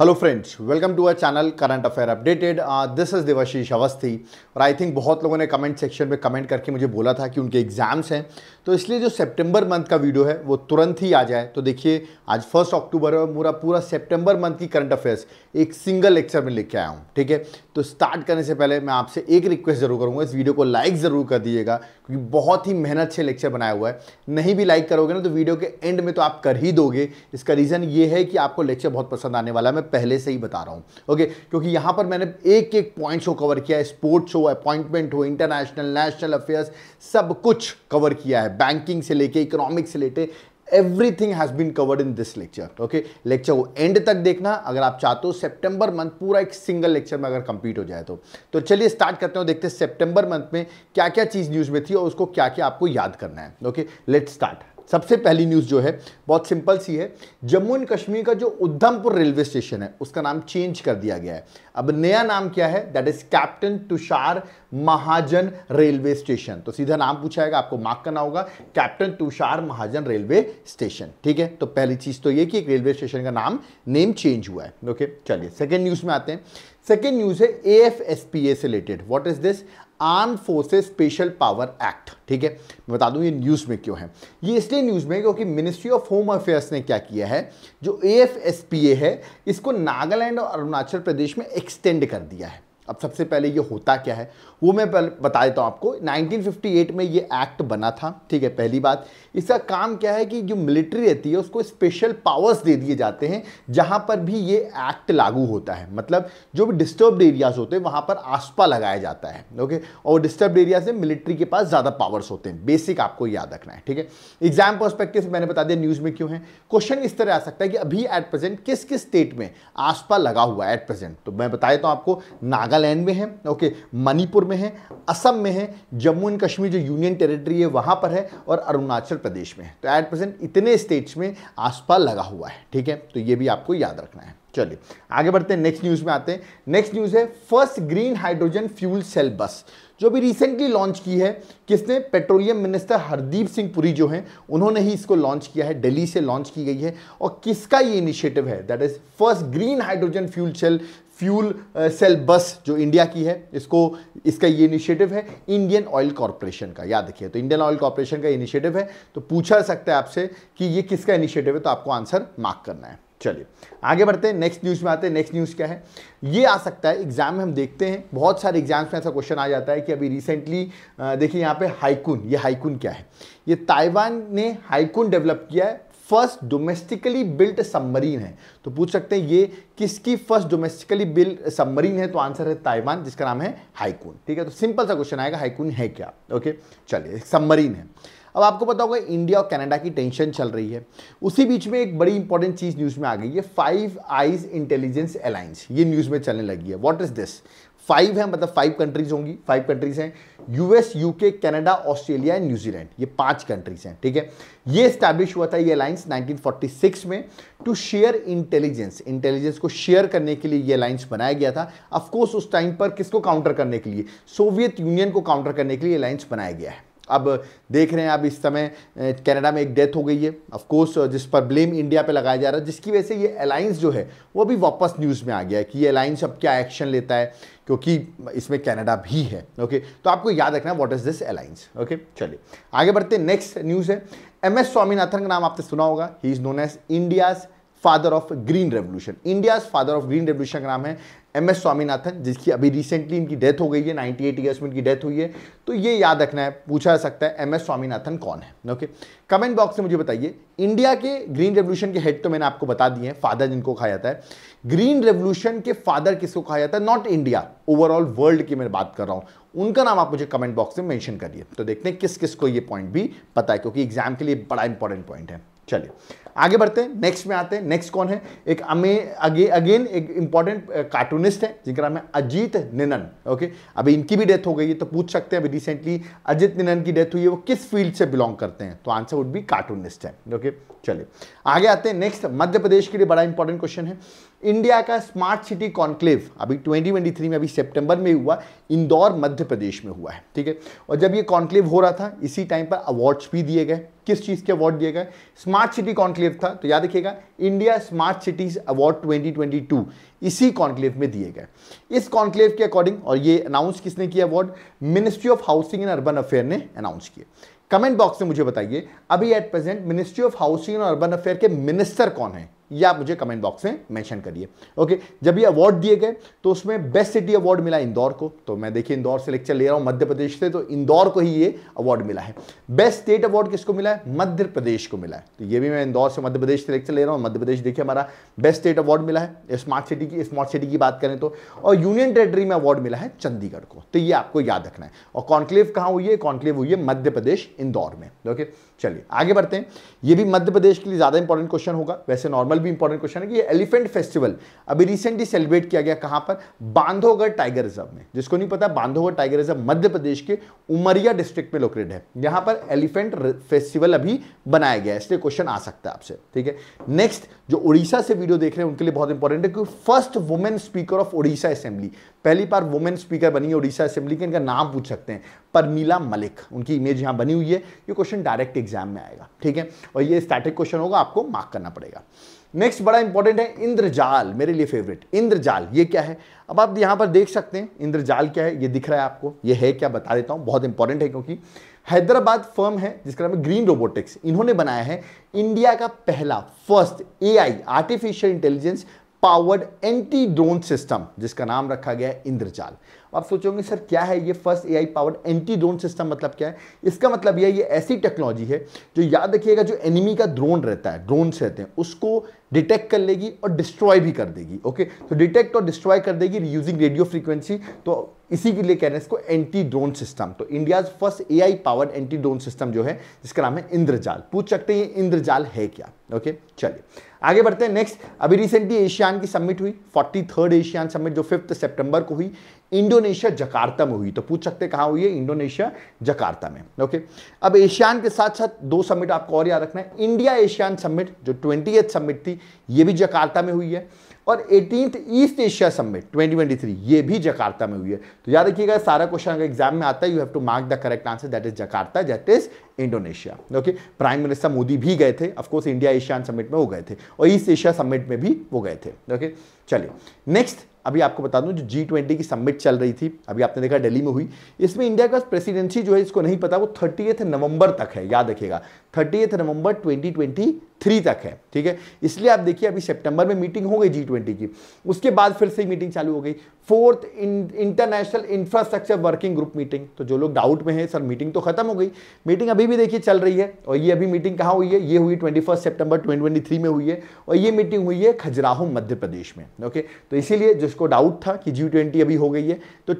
Hello friends welcome to our channel current affair updated this is Devashish Awasthi और I think बहुत लोगों ने comment section में कमेंट करके मुझे बोला था कि उनके एग्जाम्स हैं तो इसलिए जो सितंबर मंथ का वीडियो है वो तुरंत ही आ जाए तो देखिए आज फर्स्ट अक्टूबर है पूरा पूरा सेप्टेम्बर मंथ की करंट अफेयर्स एक सिंगल लेक्चर में लेके आया हूँ ठीक है तो स्टार्ट करने से पहले मैं आपसे एक रिक्वेस्ट जरूर करूँगा इस वीडियो को लाइक ज़रूर कर दीजिएगा क्योंकि बहुत ही मेहनत से लेक्चर बनाया हुआ है नहीं भी लाइक करोगे ना तो वीडियो के एंड में तो आप कर ही दोगे इसका रीज़न ये है कि आपको लेक्चर बहुत पसंद आने वाला है मैं पहले से ही बता रहा हूं ओके क्योंकि यहां पर मैंने एक एक पॉइंट शो कवर किया है स्पोर्ट्स हो अपॉइंटमेंट हो इंटरनेशनल नेशनल अफेयर्स सब कुछ कवर किया है बैंकिंग से लेके इकोनॉमिक्स से लेके everything has been covered in this lecture okay lecture को एंड तक देखना अगर आप चाहते हो सितंबर मंथ पूरा एक सिंगल लेक्चर में अगर कंप्लीट हो जाए तो तो चलिए स्टार्ट करते हैं देखते हैं सितंबर मंथ में क्या क्या चीज़ न्यूज़ में थी और उसको क्या क्या आपको याद करना है ओके लेट स्टार्ट सबसे पहली न्यूज़ जो है बहुत सिंपल सी है जम्मू एंड कश्मीर का जो उधमपुर रेलवे स्टेशन है उसका नाम चेंज कर दिया गया है अब नया नाम क्या है that is captain Tushar Mahajan railway station तो सीधा नाम पूछा जाएगा आपको मार्क करना होगा captain Tushar Mahajan railway station ठीक है तो पहली चीज़ तो ये कि एक रेलवे स्टेशन का नाम नेम चेंज हुआ है ओके चलिए सेकेंड न्यूज़ में आते हैं सेकेंड न्यूज़ है A F S P A से related what is this arm forces special power act ठीक है मैं बता दूं ये न्यूज़ में क्यों है ये इसलिए न्यूज़ में क्योंकि मिनिस्ट्री ऑफ होम अफेयर्स ने क्या किया है जो ए है इसको नागालैंड और अरुणाचल प्रदेश में एक्सटेंड कर दिया है अब सबसे पहले ये होता क्या है वो मैं बता देता हूँ आपको 1958 में ये एक्ट बना था ठीक है पहली बात इसका काम क्या है कि जो मिलिट्री रहती है उसको स्पेशल पावर्स दे दिए जाते हैं जहाँ पर भी ये एक्ट लागू होता है मतलब जो भी डिस्टर्ब्ड एरियाज होते हैं वहाँ पर आसपा लगाया जाता है ओके और डिस्टर्ब्ड एरिया में मिलिट्री के पास ज़्यादा पावर्स होते हैं बेसिक आपको याद रखना है ठीक है एग्जाम परस्पेक्टिव से मैंने बता दिया न्यूज़ में क्यों है क्वेश्चन इस तरह आ सकता है कि अभी एट प्रेजेंट किस किस स्टेट में आसपा लगा हुआ है एट प्रेजेंट तो मैं बता देता हूँ आपको नागा नागालैंड में है ओके मणिपुर में है असम में है जम्मू एंड कश्मीर जो यूनियन टेरिटरी है वहाँ पर है और अरुणाचल प्रदेश में है तो एट प्रेजेंट इतने स्टेट्स में आसपास लगा हुआ है ठीक है तो ये भी आपको याद रखना है चलिए आगे बढ़ते हैं नेक्स्ट न्यूज़ में आते हैं नेक्स्ट न्यूज़ है first green hydrogen fuel cell bus जो भी रिसेंटली लॉन्च की है किसने पेट्रोलियम मिनिस्टर हरदीप सिंह पुरी जो हैं उन्होंने ही इसको लॉन्च किया है दिल्ली से लॉन्च की गई है और किसका ये इनिशिएटिव है that is first green hydrogen fuel cell fuel cell bus जो इंडिया की है इसको इसका ये इनिशिएटिव है इंडियन ऑयल कॉरपोरेशन का याद रखिए तो इंडियन ऑयल कॉरपोरेशन का इनिशिएटिव है तो पूछा सकता है आपसे कि ये किसका इनिशिएटिव है तो आपको आंसर मार्क करना है चलिए आगे बढ़ते हैं नेक्स्ट न्यूज़ में आते हैं नेक्स्ट न्यूज़ क्या है ये आ सकता है एग्जाम में हम देखते हैं बहुत सारे एग्जाम्स में ऐसा क्वेश्चन आ जाता है कि अभी रिसेंटली देखिए यहाँ पे हाइकून ये हाइकुन क्या है ये ताइवान ने हाइकून डेवलप किया है फर्स्ट डोमेस्टिकली बिल्ट सबमरीन है तो पूछ सकते हैं ये किसकी फर्स्ट डोमेस्टिकली बिल्ट सबमरीन है तो आंसर है ताइवान जिसका नाम है हाइकून ठीक है तो सिंपल सा क्वेश्चन आएगा हाइकून है क्या ओके चलिए सबमरीन है अब आपको पता होगा इंडिया और कनाडा की टेंशन चल रही है उसी बीच में एक बड़ी इंपॉर्टेंट चीज़ न्यूज़ में आ गई है फाइव आईज इंटेलिजेंस अलायंस ये न्यूज़ में चलने लगी है व्हाट इज़ दिस फाइव है मतलब फाइव कंट्रीज होंगी फाइव कंट्रीज हैं US UK Canada Australia and New Zealand ये पांच कंट्रीज हैं ठीक है ये स्टैब्लिश हुआ था ये अलायंस 1946 में टू शेयर इंटेलिजेंस इंटेलिजेंस को शेयर करने के लिए ये अलायंस बनाया गया था अफकोर्स उस टाइम पर किसको काउंटर करने के लिए सोवियत यूनियन को काउंटर करने के लिए अलायंस बनाया गया है अब देख रहे हैं अब इस समय कनाडा में एक डेथ हो गई है ऑफ कोर्स जिस पर ब्लेम इंडिया पे लगाया जा रहा है जिसकी वजह से ये अलायंस जो है वो भी वापस न्यूज़ में आ गया है कि ये अलायंस अब क्या एक्शन लेता है क्योंकि इसमें कनाडा भी है ओके तो आपको याद रखना what is this alliance okay चलिए आगे बढ़ते नेक्स्ट न्यूज़ है एम एस स्वामीनाथन का नाम आपने सुना होगा he is known as India's father of green revolution India's father of green revolution का नाम है एम एस स्वामीनाथन जिसकी अभी रिसेंटली इनकी डेथ हो गई है 98 एट ईयर्स में इनकी डेथ हुई है तो ये याद रखना है पूछा जा सकता है एम एस स्वामीनाथन कौन है ओके कमेंट बॉक्स में मुझे बताइए इंडिया के ग्रीन रेवोल्यूशन के हेड तो मैंने आपको बता दिए हैं फादर जिनको कहा जाता है ग्रीन रेवोल्यूशन के फादर किसको कहा जाता है नॉट इंडिया ओवरऑल वर्ल्ड की मैं बात कर रहा हूँ उनका नाम आप मुझे कमेंट बॉक्स में मेंशन करिए तो देखते हैं किस किस को ये पॉइंट भी पता है क्योंकि एग्जाम के लिए बड़ा इंपॉर्टेंट पॉइंट है चलिए आगे बढ़ते हैं नेक्स्ट में आते हैं नेक्स्ट कौन है एक अमे अगे अगेन एक इंपॉर्टेंट कार्टूनिस्ट है जिनका नाम है अजीत निनन ओके अभी इनकी भी डेथ हो गई है तो पूछ सकते हैं अभी रिसेंटली अजीत निनन की डेथ हुई है वो किस फील्ड से बिलोंग करते हैं तो आंसर वुड बी कार्टूनिस्ट है ओके चलिए आगे आते हैं नेक्स्ट मध्य प्रदेश के लिए बड़ा इंपॉर्टेंट क्वेश्चन है इंडिया का स्मार्ट सिटी कॉन्क्लेव अभी 2023 में अभी सितंबर में हुआ इंदौर मध्य प्रदेश में हुआ है ठीक है और जब ये कॉन्क्लेव हो रहा था इसी टाइम पर अवार्ड्स भी दिए गए किस चीज़ के अवार्ड दिए गए स्मार्ट सिटी कॉन्क्लेव था तो याद रखिएगा इंडिया स्मार्ट सिटीज़ अवार्ड 2022 इसी कॉन्क्लेव में दिए गए इस कॉन्क्लेव के अकॉर्डिंग और ये अनाउंस किसने किया award ministry of housing and urban affair ने अनाउंस किए कमेंट बॉक्स में मुझे बताइए अभी at present ministry of housing and urban affair के मिनिस्टर कौन है या मुझे कमेंट बॉक्स में मेंशन करिए ओके जब ये अवार्ड दिए गए तो उसमें बेस्ट सिटी अवार्ड मिला इंदौर को तो मैं देखिए इंदौर से लेक्चर ले रहा हूं मध्य प्रदेश से तो इंदौर को ही ये अवार्ड मिला है बेस्ट स्टेट अवार्ड किसको मिला है मध्य प्रदेश को मिला है तो ये भी मैं इंदौर से मध्य प्रदेश से लेक्चर ले रहा हूँ मध्य प्रदेश देखिए हमारा बेस्ट स्टेट अवार्ड मिला है स्मार्ट सिटी की स्मार्ट सिटी की बात करें तो और यूनियन टेरेटरी में अवार्ड मिला है चंडीगढ़ को तो ये आपको याद रखना है और कॉन्क्लेव कहाँ हुई है कॉन्क्लेव हुई है मध्य प्रदेश इंदौर में ओके चलिए आगे बढ़ते हैं ये भी मध्य प्रदेश के लिए ज़्यादा इंपॉर्टेंट क्वेश्चन होगा वैसे नॉर्मल भी इंपॉर्टेंट क्वेश्चन है कि ये एलिफेंट फेस्टिवल अभी रिसेंटली सेलिब्रेट किया गया कहाँ पर बांधोगढ़ टाइगर रिजर्व में जिसको नहीं पता बांधोगढ़ टाइगर रिजर्व मध्य प्रदेश के उमरिया डिस्ट्रिक्ट में लोकेटेड है यहाँ पर एलिफेंट फेस्टिवल अभी बनाया गया है इसलिए क्वेश्चन आ सकता है आपसे ठीक है नेक्स्ट जो उड़ीसा से वीडियो देख रहे हैं उनके लिए बहुत इंपॉर्टेंट है क्योंकि first women speaker of Orissa assembly पहली बार वुमेन स्पीकर बनी है उड़ीसा असेंबली के इनका नाम पूछ सकते हैं परमीला मलिक उनकी इमेज यहाँ बनी हुई है ये क्वेश्चन डायरेक्ट एग्जाम में आएगा ठीक है और ये स्टैटिक क्वेश्चन होगा आपको मार्क करना पड़ेगा नेक्स्ट बड़ा इंपॉर्टेंट है इंद्रजाल मेरे लिए फेवरेट इंद्रजाल ये क्या है अब आप यहाँ पर देख सकते हैं इंद्रजाल क्या है ये दिख रहा है आपको ये है क्या बता देता हूँ बहुत इंपॉर्टेंट है क्योंकि हैदराबाद फर्म है जिसका नाम है ग्रीन रोबोटिक्स इन्होंने बनाया है इंडिया का पहला first AI artificial intelligence powered anti drone system जिसका नाम रखा गया है इंद्रजाल आप सोचोगे सर क्या है ये first AI powered anti drone system मतलब क्या है इसका मतलब यह ये ऐसी टेक्नोलॉजी है जो याद रखिएगा जो एनिमी का ड्रोन रहता है ड्रोन से रहते हैं उसको डिटेक्ट कर लेगी और डिस्ट्रॉय भी कर देगी ओके तो डिटेक्ट और डिस्ट्रॉय कर देगी यूजिंग रेडियो फ्रीक्वेंसी तो इसी के लिए कह रहे हैं इसको एंटी ड्रोन सिस्टम तो India first AI powered anti drone system जो है जिसका नाम है इंद्रजाल पूछ सकते हैं इंद्रजाल है क्या ओके चलिए आगे बढ़ते हैं नेक्स्ट अभी रिसेंटली एशियान की समिट हुई फोर्टी थर्ड एशियान समिट जो फिफ्थ सेप्टेंबर को हुई इंडोनेशिया जकार्ता में हुई तो पूछ सकते कहाँ हुई है इंडोनेशिया जकार्ता में ओके अब एशियान के साथ साथ दो समिट आपको और याद रखना है इंडिया एशियान समिट जो ट्वेंटी समिट थी ये भी जकार्ता में हुई है और एटीन ईस्ट एशिया समिट 2023 ये भी जकार्ता में हुई है तो याद रखिएगा सारा क्वेश्चन अगर एग्जाम में आता है you have to mark the correct answer that is Jakarta that is Indonesia okay prime minister Modi भी गए थे ऑफकोर्स इंडिया एशियान समिट में वो गए थे और ईस्ट एशिया समिट में भी वो गए थे ओके चलिए नेक्स्ट अभी आपको बता दूं जो जी ट्वेंटी की समिट चल रही थी अभी आपने देखा दिल्ली में हुई इसमें इंडिया का प्रेसिडेंसी जो है इसको नहीं पता वो थर्टी नवंबर तक है याद रखिएगा थर्टी नवंबर ट्वेंटी थ्री तक है ठीक है इसलिए आप देखिए अभी सितंबर में मीटिंग हो गई जी ट्वेंटी की उसके बाद फिर से मीटिंग चालू हो गई fourth international infrastructure working group meeting तो जो लोग डाउट में हैं सर मीटिंग तो खत्म हो गई मीटिंग अभी भी देखिए चल रही है और ये अभी मीटिंग कहाँ हुई है ये हुई ट्वेंटी फर्स्ट सेप्टेम्बर ट्वेंटी में हुई है और ये मीटिंग हुई है खजुराहो मध्य प्रदेश में ओके तो इसीलिए जिसको डाउट था कि जी अभी हो गई है तो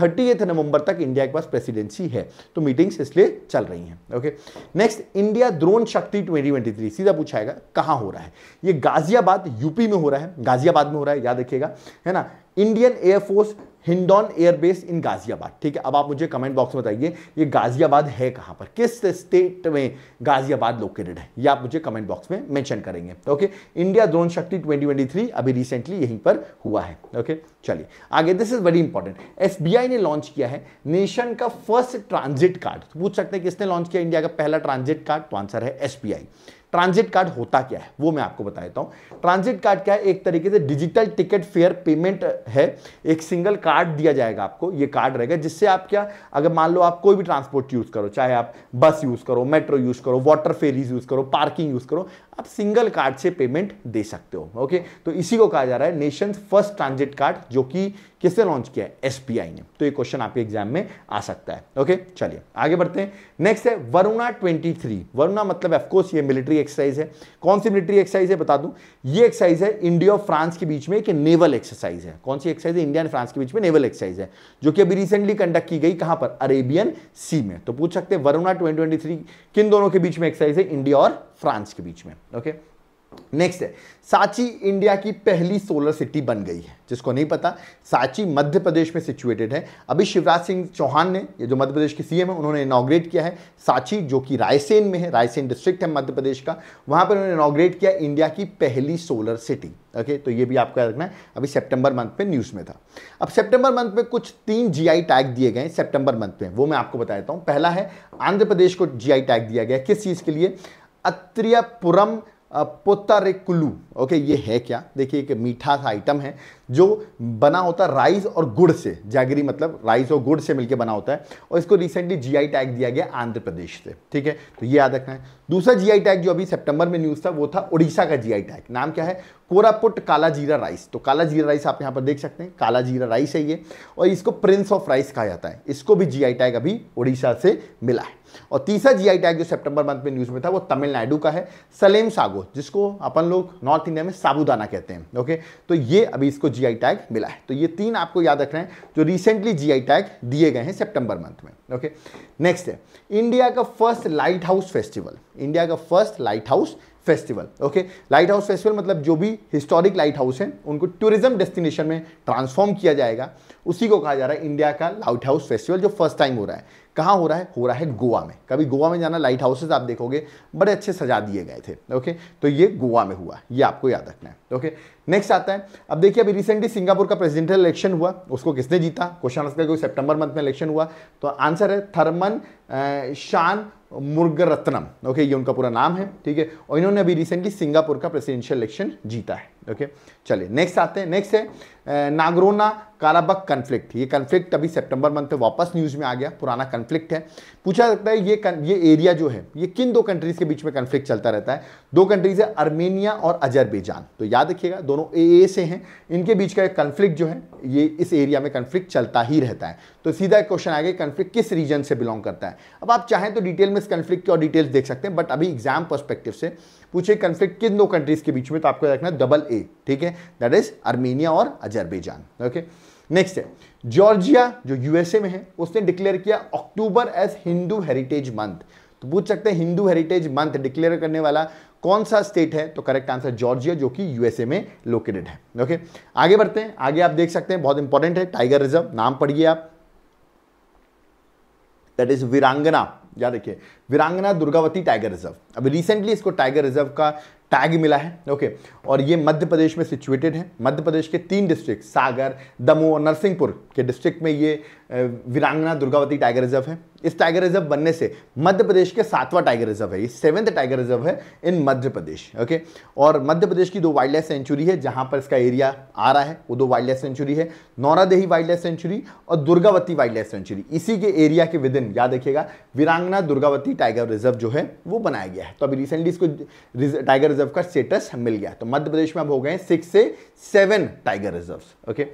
थर्टी एथ नवंबर तक इंडिया के पास प्रेसिडेंसी है तो मीटिंग्स इसलिए चल रही हैं ओके नेक्स्ट इंडिया द्रोन शक्ति ट्वेंटी सीधा पूछा जाएगा कहाँ हो रहा है ये गाजियाबाद यूपी में हो रहा है गाजियाबाद में हो रहा है याद रखिएगा है ना Indian air force Hindon airbase in Ghaziabad ठीक है अब आप मुझे कमेंट बॉक्स में बताइए ये गाजियाबाद है कहाँ पर किस स्टेट में गाजियाबाद लोकेटेड है ये आप मुझे कमेंट बॉक्स में मेंशन करेंगे ओके इंडिया ड्रोन शक्ति 2023 अभी रिसेंटली यहीं पर हुआ है ओके चलिए आगे this is very important S ने लॉन्च किया है नेशन का फर्स्ट ट्रांजिट कार्ड तो पूछ सकते हैं किसने लॉन्च किया इंडिया का पहला ट्रांजिट कार्ड तो आंसर है एस ट्रांजिट कार्ड होता क्या है वो मैं आपको बता देता हूँ ट्रांजिट कार्ड क्या है एक तरीके से डिजिटल टिकट फेयर पेमेंट है एक सिंगल कार्ड दिया जाएगा आपको ये कार्ड रहेगा जिससे आप क्या अगर मान लो आप कोई भी ट्रांसपोर्ट यूज़ करो चाहे आप बस यूज़ करो मेट्रो यूज़ करो वाटर फेरीज यूज़ करो पार्किंग यूज़ करो आप सिंगल कार्ड से पेमेंट दे सकते हो ओके तो इसी को कहा जा रहा है नेशन फर्स्ट ट्रांजिट कार्ड जो कि किसने लॉन्च किया है एस ने तो ये क्वेश्चन आपके एग्जाम में आ सकता है ओके चलिए आगे बढ़ते हैं नेक्स्ट है वरुणा 23 वरुणा मतलब ऑफकोर्स ये मिलिट्री एक्सरसाइज है कौन सी मिलिट्री एक्सरसाइज है बता दूं ये एक्सरसाइज है इंडिया और फ्रांस के बीच में एक नेवल एक्सरसाइज है कौन सी एक्सरसाइज है इंडिया एंड फ्रांस के बीच में नेवल एक्सरसाइज है जो कि अभी रिसेंटली कंडक्ट की गई कहां पर अरेबियन सी में तो पूछ सकते हैं वरुणा ट्वेंटी किन दोनों के बीच में एक्सरसाइज है इंडिया और फ्रांस के बीच में ओके नेक्स्ट है सांची इंडिया की पहली सोलर सिटी बन गई है जिसको नहीं पता सांची मध्य प्रदेश में सिचुएटेड है अभी शिवराज सिंह चौहान ने ये जो मध्य प्रदेश के सीएम है उन्होंने इनाग्रेट किया है सांची जो कि रायसेन में है रायसेन डिस्ट्रिक्ट है मध्य प्रदेश का वहां पर उन्होंने इनाग्रेट किया इंडिया की पहली सोलर सिटी ओके तो ये भी आपको याद रखना है अभी सितंबर मंथ में न्यूज़ में था अब सितंबर मंथ में कुछ तीन जीआई टैग दिए गए सितंबर मंथ में वो मैं आपको बता देता हूँ पहला है आंध्र प्रदेश को जीआई टैग दिया गया किस चीज़ के लिए अत्रियपुरम कुल्लू ओके ये है क्या देखिए एक मीठा सा आइटम है जो बना होता है राइस और गुड़ से जागरी मतलब राइस और गुड़ से मिलके बना होता है और इसको रिसेंटली जीआई टैग दिया गया आंध्र प्रदेश से ठीक है तो ये याद रखना है दूसरा जीआई टैग जो अभी सितंबर में न्यूज़ था वो था उड़ीसा का जीआई टैग नाम क्या है कोरापुट काला जीरा राइस तो काला जीरा राइस आप यहाँ पर देख सकते हैं काला जीरा राइस है ये और इसको प्रिंस ऑफ राइस कहा जाता है इसको भी जी टैग अभी उड़ीसा से मिला है और तीसरा जीआई टैग जो सितंबर मंथ में न्यूज़ में था वो तमिलनाडु का है सलेम सागो जिसको अपन लोग नॉर्थ इंडिया में साबुदाना कहते हैं ओके तो ये अभी इसको जीआई टैग मिला है तो ये तीन आपको याद रख रहे हैं जो रिसेंटली जीआई टैग दिए गए हैं सेप्टेंबर मंथ में ओके नेक्स्ट है इंडिया का first light house festival India का first light house festival okay light house festival मतलब जो भी हिस्टोरिक लाइट हाउस हैं उनको टूरिज्म डेस्टिनेशन में ट्रांसफॉर्म किया जाएगा उसी को कहा जा रहा है इंडिया का लाइट हाउस फेस्टिवल जो फर्स्ट टाइम हो रहा है कहाँ हो रहा है हो रहा है गोवा में कभी गोवा में जाना लाइट हाउसेज आप देखोगे बड़े अच्छे सजा दिए गए थे ओके तो ये गोवा में हुआ ये आपको याद रखना है ओके नेक्स्ट आता है अब देखिए अभी रिसेंटली सिंगापुर का प्रेसिडेंशियल इलेक्शन हुआ उसको किसने जीता क्वेश्चन आंसर कोई सेप्टेम्बर मंथ में इलेक्शन हुआ तो आंसर है थर्मन शान मुर्गरत्नम रत्नम ओके ये उनका पूरा नाम है ठीक है और इन्होंने अभी रिसेंटली सिंगापुर का प्रेसिडेंशियल इलेक्शन जीता है ओके चलिए नेक्स्ट आते हैं नेक्स्ट है नागरोना काराबक कन्फ्लिक्ट ये कन्फ्लिक्ट अभी सितंबर मंथ में वापस न्यूज़ में आ गया पुराना कन्फ्लिक्ट है पूछा जाता है ये कन, ये एरिया जो है ये किन दो कंट्रीज़ के बीच में कन्फ्लिक्ट चलता रहता है दो कंट्रीज़ है अर्मेनिया और अजरबैजान तो याद रखिएगा दोनों ए ए से हैं इनके बीच का एक कन्फ्लिक्ट जो है ये इस एरिया में कन्फ्लिक्ट चलता ही रहता है तो सीधा एक क्वेश्चन आ गया कन्फ्लिक्ट किस रीजन से बिलोंग करता है अब आप चाहें तो डिटेल में इस कन्फ्लिक्ट की और डिटेल्स देख सकते हैं बट अभी एग्जाम परस्पेक्टिव से पूछे कंफ्लिक्ट किन दो कंट्रीज के बीच में तो आपको रखना डबल ए ठीक है दैट इज आर्मेनिया और अजरबेजान ओके नेक्स्ट है जॉर्जिया जो यूएसए में है उसने डिक्लेयर किया October as Hindu heritage month तो पूछ सकते हैं हिंदू हेरिटेज मंथ डिक्लेयर करने वाला कौन सा स्टेट है तो करेक्ट आंसर जॉर्जिया जो कि यूएसए में लोकेटेड है ओके आगे बढ़ते हैं आगे आप देख सकते हैं बहुत इंपॉर्टेंट है टाइगर रिजर्व नाम पढ़िए आप दैट इज वीरांगना या देखिए वीरांगना दुर्गावती टाइगर रिजर्व अभी रिसेंटली इसको टाइगर रिजर्व का टैग मिला है ओके और ये मध्य प्रदेश में सिचुएटेड है मध्य प्रदेश के तीन डिस्ट्रिक्ट सागर दमोह और नरसिंहपुर के डिस्ट्रिक्ट में ये वीरांगना दुर्गावती टाइगर रिजर्व है इस टाइगर रिजर्व बनने से मध्य प्रदेश के सातवां टाइगर रिजर्व है ये सेवेंथ टाइगर रिजर्व है इन मध्य प्रदेश ओके और मध्य प्रदेश की दो वाइल्ड लाइफ सेंचुरी है जहां पर इसका एरिया आ रहा है वो दो वाइल्ड लाइफ सेंचुरी है नौरादेही वाइल्ड लाइफ सेंचुरी और दुर्गावती वाइल्ड लाइफ सेंचुरी इसी के एरिया के विद इन याद रखिएगा वीरांगना दुर्गावती टाइगर रिजर्व जो है वो बनाया गया है तो अभी रिसेंटली इसको टाइगर रिजर्व का स्टेटस मिल गया तो मध्य प्रदेश में अब हो गए सिक्स से सेवन टाइगर रिजर्व ओके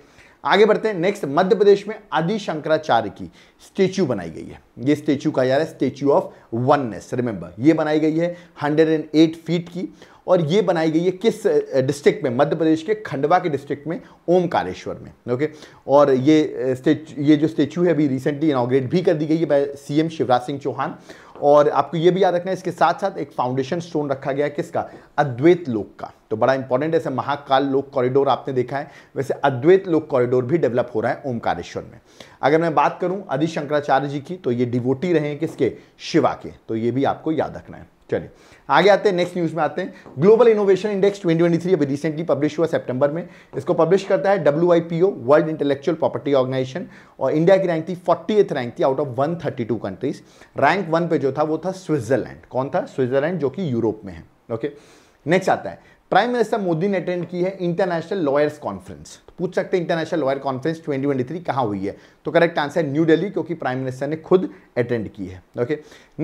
आगे बढ़ते हैं नेक्स्ट मध्य प्रदेश में आदि शंकराचार्य की स्टेच्यू बनाई गई है ये स्टेच्यू कहा जा रहा है स्टेच्यू ऑफ वननेस रिमेंबर ये बनाई गई है 108 फीट की और ये बनाई गई है किस डिस्ट्रिक्ट में मध्य प्रदेश के खंडवा के डिस्ट्रिक्ट में ओमकारेश्वर में ओके और ये स्टेच्यू ये जो स्टेच्यू है अभी रिसेंटली इनाग्रेट भी कर दी गई है बाय सीएम शिवराज सिंह चौहान और आपको ये भी याद रखना है इसके साथ साथ एक फाउंडेशन स्टोन रखा गया है किसका अद्वैत लोक का तो बड़ा इंपॉर्टेंट ऐसे महाकाल लोक कॉरिडोर आपने देखा है वैसे अद्वैत लोक कॉरिडोर भी डेवलप हो रहा है ओमकारेश्वर में अगर मैं बात करूं आदि शंकराचार्य जी की तो ये डिवोटी रहे हैं किसके शिवा के तो ये भी आपको याद रखना है चलिए आगे आते हैं नेक्स्ट न्यूज़ में आते हैं ग्लोबल इनोवेशन इंडेक्स 2023 अभी रिसेंटली पब्लिश हुआ सितंबर में इसको पब्लिश करता है W world intellectual property organisation और इंडिया की रैंक थी फोर्टी रैंक थी out of one countries rank one पे जो था वो था स्विट्जरलैंड कौन था स्विट्जरलैंड जो कि यूरोप में है ओके नेक्स्ट आता है प्राइम मिनिस्टर मोदी ने अटेंड की है इंटरनेशनल लॉयर्स कॉन्फ्रेंस पूछ सकते हैं इंटरनेशनल लॉयर कॉन्फ्रेंस 2023 कहाँ हुई है तो करेक्ट आंसर न्यू दिल्ली क्योंकि प्राइम मिनिस्टर ने खुद अटेंड की है ओके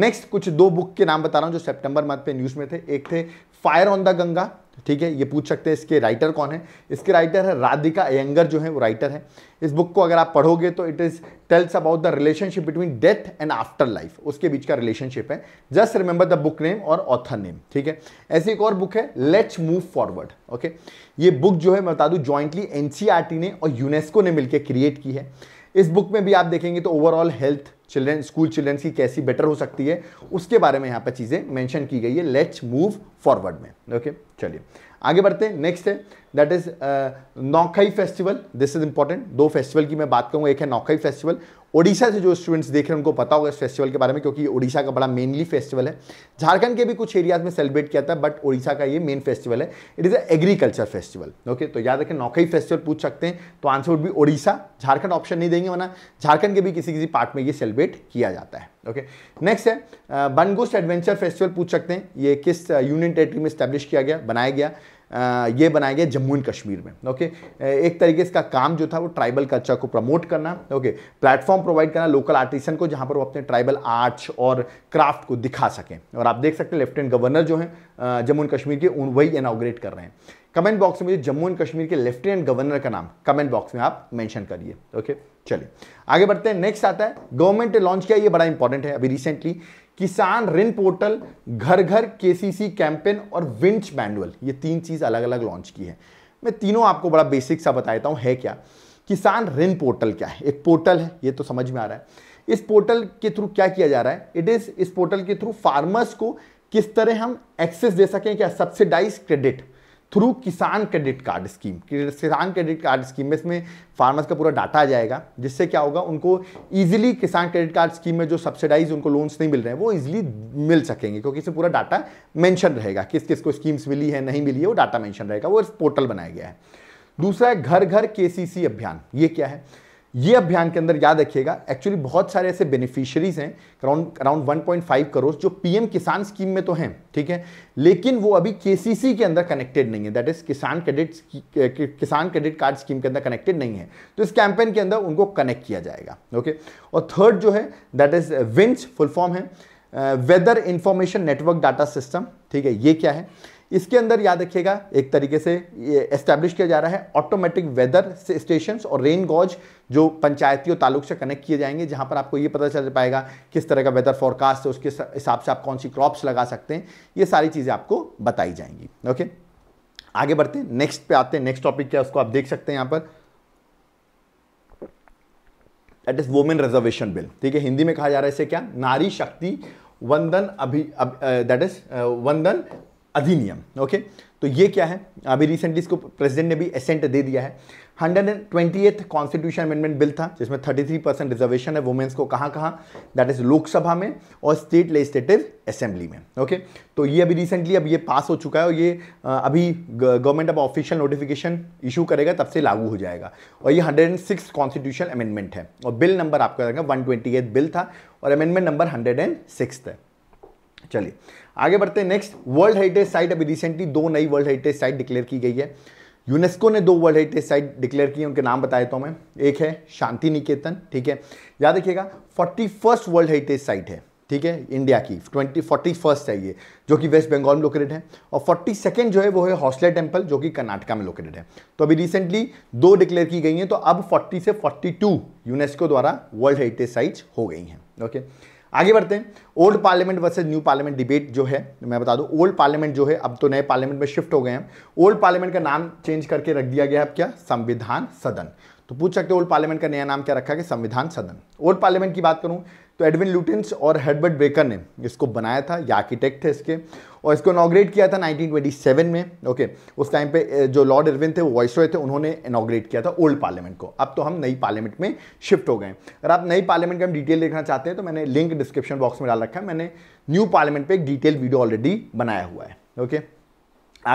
नेक्स्ट कुछ दो बुक के नाम बता रहा हूँ जो सेप्टेम्बर मंथ पे न्यूज़ में थे एक थे फायर ऑन द गंगा ठीक है ये पूछ सकते हैं इसके राइटर कौन है इसके राइटर है राधिका अयंगर जो है वो राइटर है इस बुक को अगर आप पढ़ोगे तो it is tells about the relationship between death and after life उसके बीच का रिलेशनशिप है just remember the book name और ऑथर नेम ठीक है ऐसी एक और बुक है लेट्स मूव फॉरवर्ड ओके ये बुक जो है मैं बता दू ज्वाइंटली एनसीआरटी ने और यूनेस्को ने मिलकर क्रिएट की है इस बुक में भी आप देखेंगे तो overall health children school childrens की कैसी बेटर हो सकती है उसके बारे में यहाँ पर चीज़ें मैंशन की गई है लेट्स मूव फॉरवर्ड में ओके चलिए आगे बढ़ते हैं नेक्स्ट है that is uh, Nuakhai festival this is important दो फेस्टिवल की मैं बात करूँगा एक है नौखाई फेस्टिवल ओडिशा से जो स्टूडेंट्स देख रहे हैं उनको पता होगा इस फेस्टिवल के बारे में क्योंकि ओडिशा का बड़ा मेनली फेस्टिवल है झारखंड के भी कुछ एरियाज में सेलिब्रेट किया था बट ओडिशा का ये मेन फेस्टिवल है it is a agriculture festival okay तो याद रखें नौकई फेस्टिवल पूछ सकते हैं तो आंसर वुड भी ओडिशा झारखंड ऑप्शन नहीं देंगे वना झारखंड के भी किसी किसी पार्ट में ये सेलिब्रेट किया जाता है ओके नेक्स्ट है बनगोस्ट एडवेंचर फेस्टिवल पूछ सकते हैं ये किस यूनियन टेरेटरी में स्टैब्लिश किया गया बनाया गया ये बनाया गया जम्मू एंड कश्मीर में ओके एक तरीके से इसका काम जो था वो ट्राइबल कल्चर को प्रमोट करना ओके प्लेटफॉर्म प्रोवाइड करना लोकल आर्टिसन को जहाँ पर वो अपने ट्राइबल आर्ट्स और क्राफ्ट को दिखा सकें और आप देख सकते हैं लेफ्टिनेंट गवर्नर जो हैं जम्मू एंड कश्मीर के उन वही इनाग्रेट कर रहे हैं कमेंट बॉक्स में मुझे जम्मू एंड कश्मीर के लेफ्टिनेंट गवर्नर का नाम कमेंट बॉक्स में आप मेंशन करिए ओके चलिए आगे बढ़ते हैं नेक्स्ट आता है गवर्नमेंट ने लॉन्च किया ये बड़ा इंपॉर्टेंट है अभी रिसेंटली किसान ऋण पोर्टल घर घर केसीसी कैंपेन और विंच मैनुअल ये तीन चीज़ अलग अलग लॉन्च की है मैं तीनों आपको बड़ा बेसिक सा बता देता है क्या किसान ऋण पोर्टल क्या है एक पोर्टल है ये तो समझ में आ रहा है इस पोर्टल के थ्रू क्या किया जा रहा है इट इज़ इस पोर्टल के थ्रू फार्मर्स को किस तरह हम एक्सेस दे सकें क्या subsidise credit through Kisan credit card scheme Kisan credit card scheme में इसमें फार्मर्स का पूरा डाटा आ जाएगा जिससे क्या होगा उनको इजीली किसान क्रेडिट कार्ड स्कीम में जो सब्सिडाइज उनको लोन्स नहीं मिल रहे हैं वो इजीली मिल सकेंगे क्योंकि इसमें पूरा डाटा मेंशन रहेगा किस किस को स्कीम्स मिली है नहीं मिली है वो डाटा मेंशन रहेगा वो इस पोर्टल बनाया गया है दूसरा है घर घर के अभियान ये क्या है ये अभियान के अंदर याद रखिएगा एक्चुअली बहुत सारे ऐसे बेनिफिशियरीज हैं अराउंड अराउंड 1.5 करोड़ जो पीएम किसान स्कीम में तो हैं ठीक है लेकिन वो अभी केसीसी के अंदर कनेक्टेड नहीं है that is Kisan credit Kisan credit card scheme के अंदर कनेक्टेड नहीं है तो इस कैंपेन के अंदर उनको कनेक्ट किया जाएगा ओके और थर्ड जो है दैट इज विंच फुल फॉर्म है weather information network data system ठीक है ये क्या है इसके अंदर याद रखिएगा एक तरीके से एस्टैब्लिश किया जा रहा है ऑटोमेटिक वेदर स्टेशन और रेन गॉज जो पंचायती और तालुक से कनेक्ट किए जाएंगे जहां पर आपको ये पता चल पाएगा किस तरह का वेदर फॉरकास्ट है उसके हिसाब से आप कौन सी क्रॉप्स लगा सकते हैं ये सारी चीज़ें आपको बताई जाएंगी ओके आगे बढ़ते हैं नेक्स्ट पे आते हैं नेक्स्ट टॉपिक क्या उसको आप देख सकते हैं यहाँ पर that is women reservation bill ठीक है हिंदी में कहा जा रहा है इसे क्या नारी शक्ति वंदन अभी दैट इज वंदन अधिनियम ओके तो ये क्या है अभी रिसेंटली इसको प्रेसिडेंट ने भी असेंट दे दिया है hundred and twenty eighth constitution amendment bill था जिसमें थर्टी थ्री परसेंट रिजर्वेशन है वुमेन्स को कहाँ कहाँ दैट इज लोकसभा में और स्टेट लेजिस्लेटिव असेंबली में ओके तो ये अभी रिसेंटली अब ये पास हो चुका है और ये अभी गवर्नमेंट अब ऑफिशियल नोटिफिकेशन इशू करेगा तब से लागू हो जाएगा और ये hundred and six constitution amendment है और बिल नंबर आपका वन ट्वेंटी एथ बिल था और amendment number hundred and six है चलिए आगे बढ़ते हैं नेक्स्ट वर्ल्ड हेरिटेज साइट अभी रिसेंटली दो नई वर्ल्ड हेरिटेज साइट डिक्लेयर की गई है यूनेस्को ने दो वर्ल्ड हेरिटेज साइट डिक्लेयर की उनके नाम बताया तो मैं एक है शांति निकेतन ठीक है याद रखिएगा फोर्टी वर्ल्ड हेरिटेज साइट है ठीक है इंडिया की ट्वेंटी फोर्टी फर्स्ट है ये जो कि वेस्ट बंगाल में लोकेटेड है और फोर्टी सेकेंड जो है वो है हॉस्ले टेम्पल जो कि कर्नाटका में लोकेटेड है तो अभी रिसेंटली दो डिक्लेयर की गई हैं तो अब फोर्टी से फोर्टी टू यूनेस्को द्वारा वर्ल्ड हेरिटेज साइट्स हो गई हैं ओके आगे बढ़ते हैं old parliament versus new parliament debate जो है मैं बता दूं ओल्ड पार्लियामेंट जो है अब तो नए पार्लियामेंट में शिफ्ट हो गए हैं ओल्ड पार्लियामेंट का नाम चेंज करके रख दिया गया है अब क्या संविधान सदन तो पूछ सकते हो ओल्ड पार्लियामेंट का नया नाम क्या रखा कि संविधान सदन ओल्ड पार्लियामेंट की बात करूं तो एडविन लुटेंस और हेडबर्ट बेकर ने इसको बनाया था या आर्किटेक्ट थे इसके और इसको इनाग्रेट किया था 1927 में ओके उस टाइम पे जो लॉर्ड इरविन थे वो वॉइस थे उन्होंने इनाग्रेट किया था ओल्ड पार्लियामेंट को अब तो हम नई पार्लियामेंट में शिफ्ट हो गए अगर आप नई पार्लियामेंट का हम डिटेल देखना चाहते हैं तो मैंने लिंक डिस्क्रिप्शन बॉक्स में डाल रखा है मैंने न्यू पार्लियामेंट पर एक डिटेल वीडियो ऑलरेडी बनाया हुआ है ओके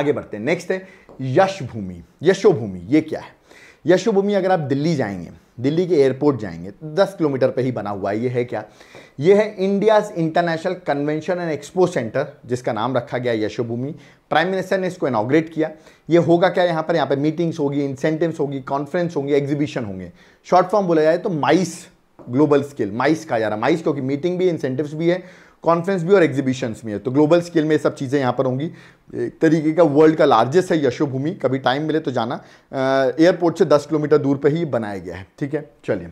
आगे बढ़ते हैं नेक्स्ट है यश भूमि यशो भूमि ये क्या है यशोभूमि अगर आप दिल्ली जाएंगे दिल्ली के एयरपोर्ट जाएंगे दस किलोमीटर पे ही बना हुआ है ये है क्या ये है India's international convention and expo centre जिसका नाम रखा गया यशोभूमि प्राइम मिनिस्टर ने इसको इनाग्रेट किया ये होगा क्या यहाँ पर यहाँ पर मीटिंग्स होगी इंसेंटिव्स होगी कॉन्फ्रेंस होंगी एग्जीबिशन होंगे शॉर्ट फॉर्म बोला जाए तो माइस ग्लोबल स्केल माइस का जा रहा माइस क्योंकि मीटिंग भी इंसेंटिव्स भी है कॉन्फ्रेंस भी और एग्जीबिशंस भी है तो ग्लोबल स्केल में ये सब चीज़ें यहाँ पर होंगी एक तरीके का वर्ल्ड का लार्जेस्ट है यशोभूमि कभी टाइम मिले तो जाना एयरपोर्ट से 10 किलोमीटर दूर पर ही बनाया गया है ठीक है चलिए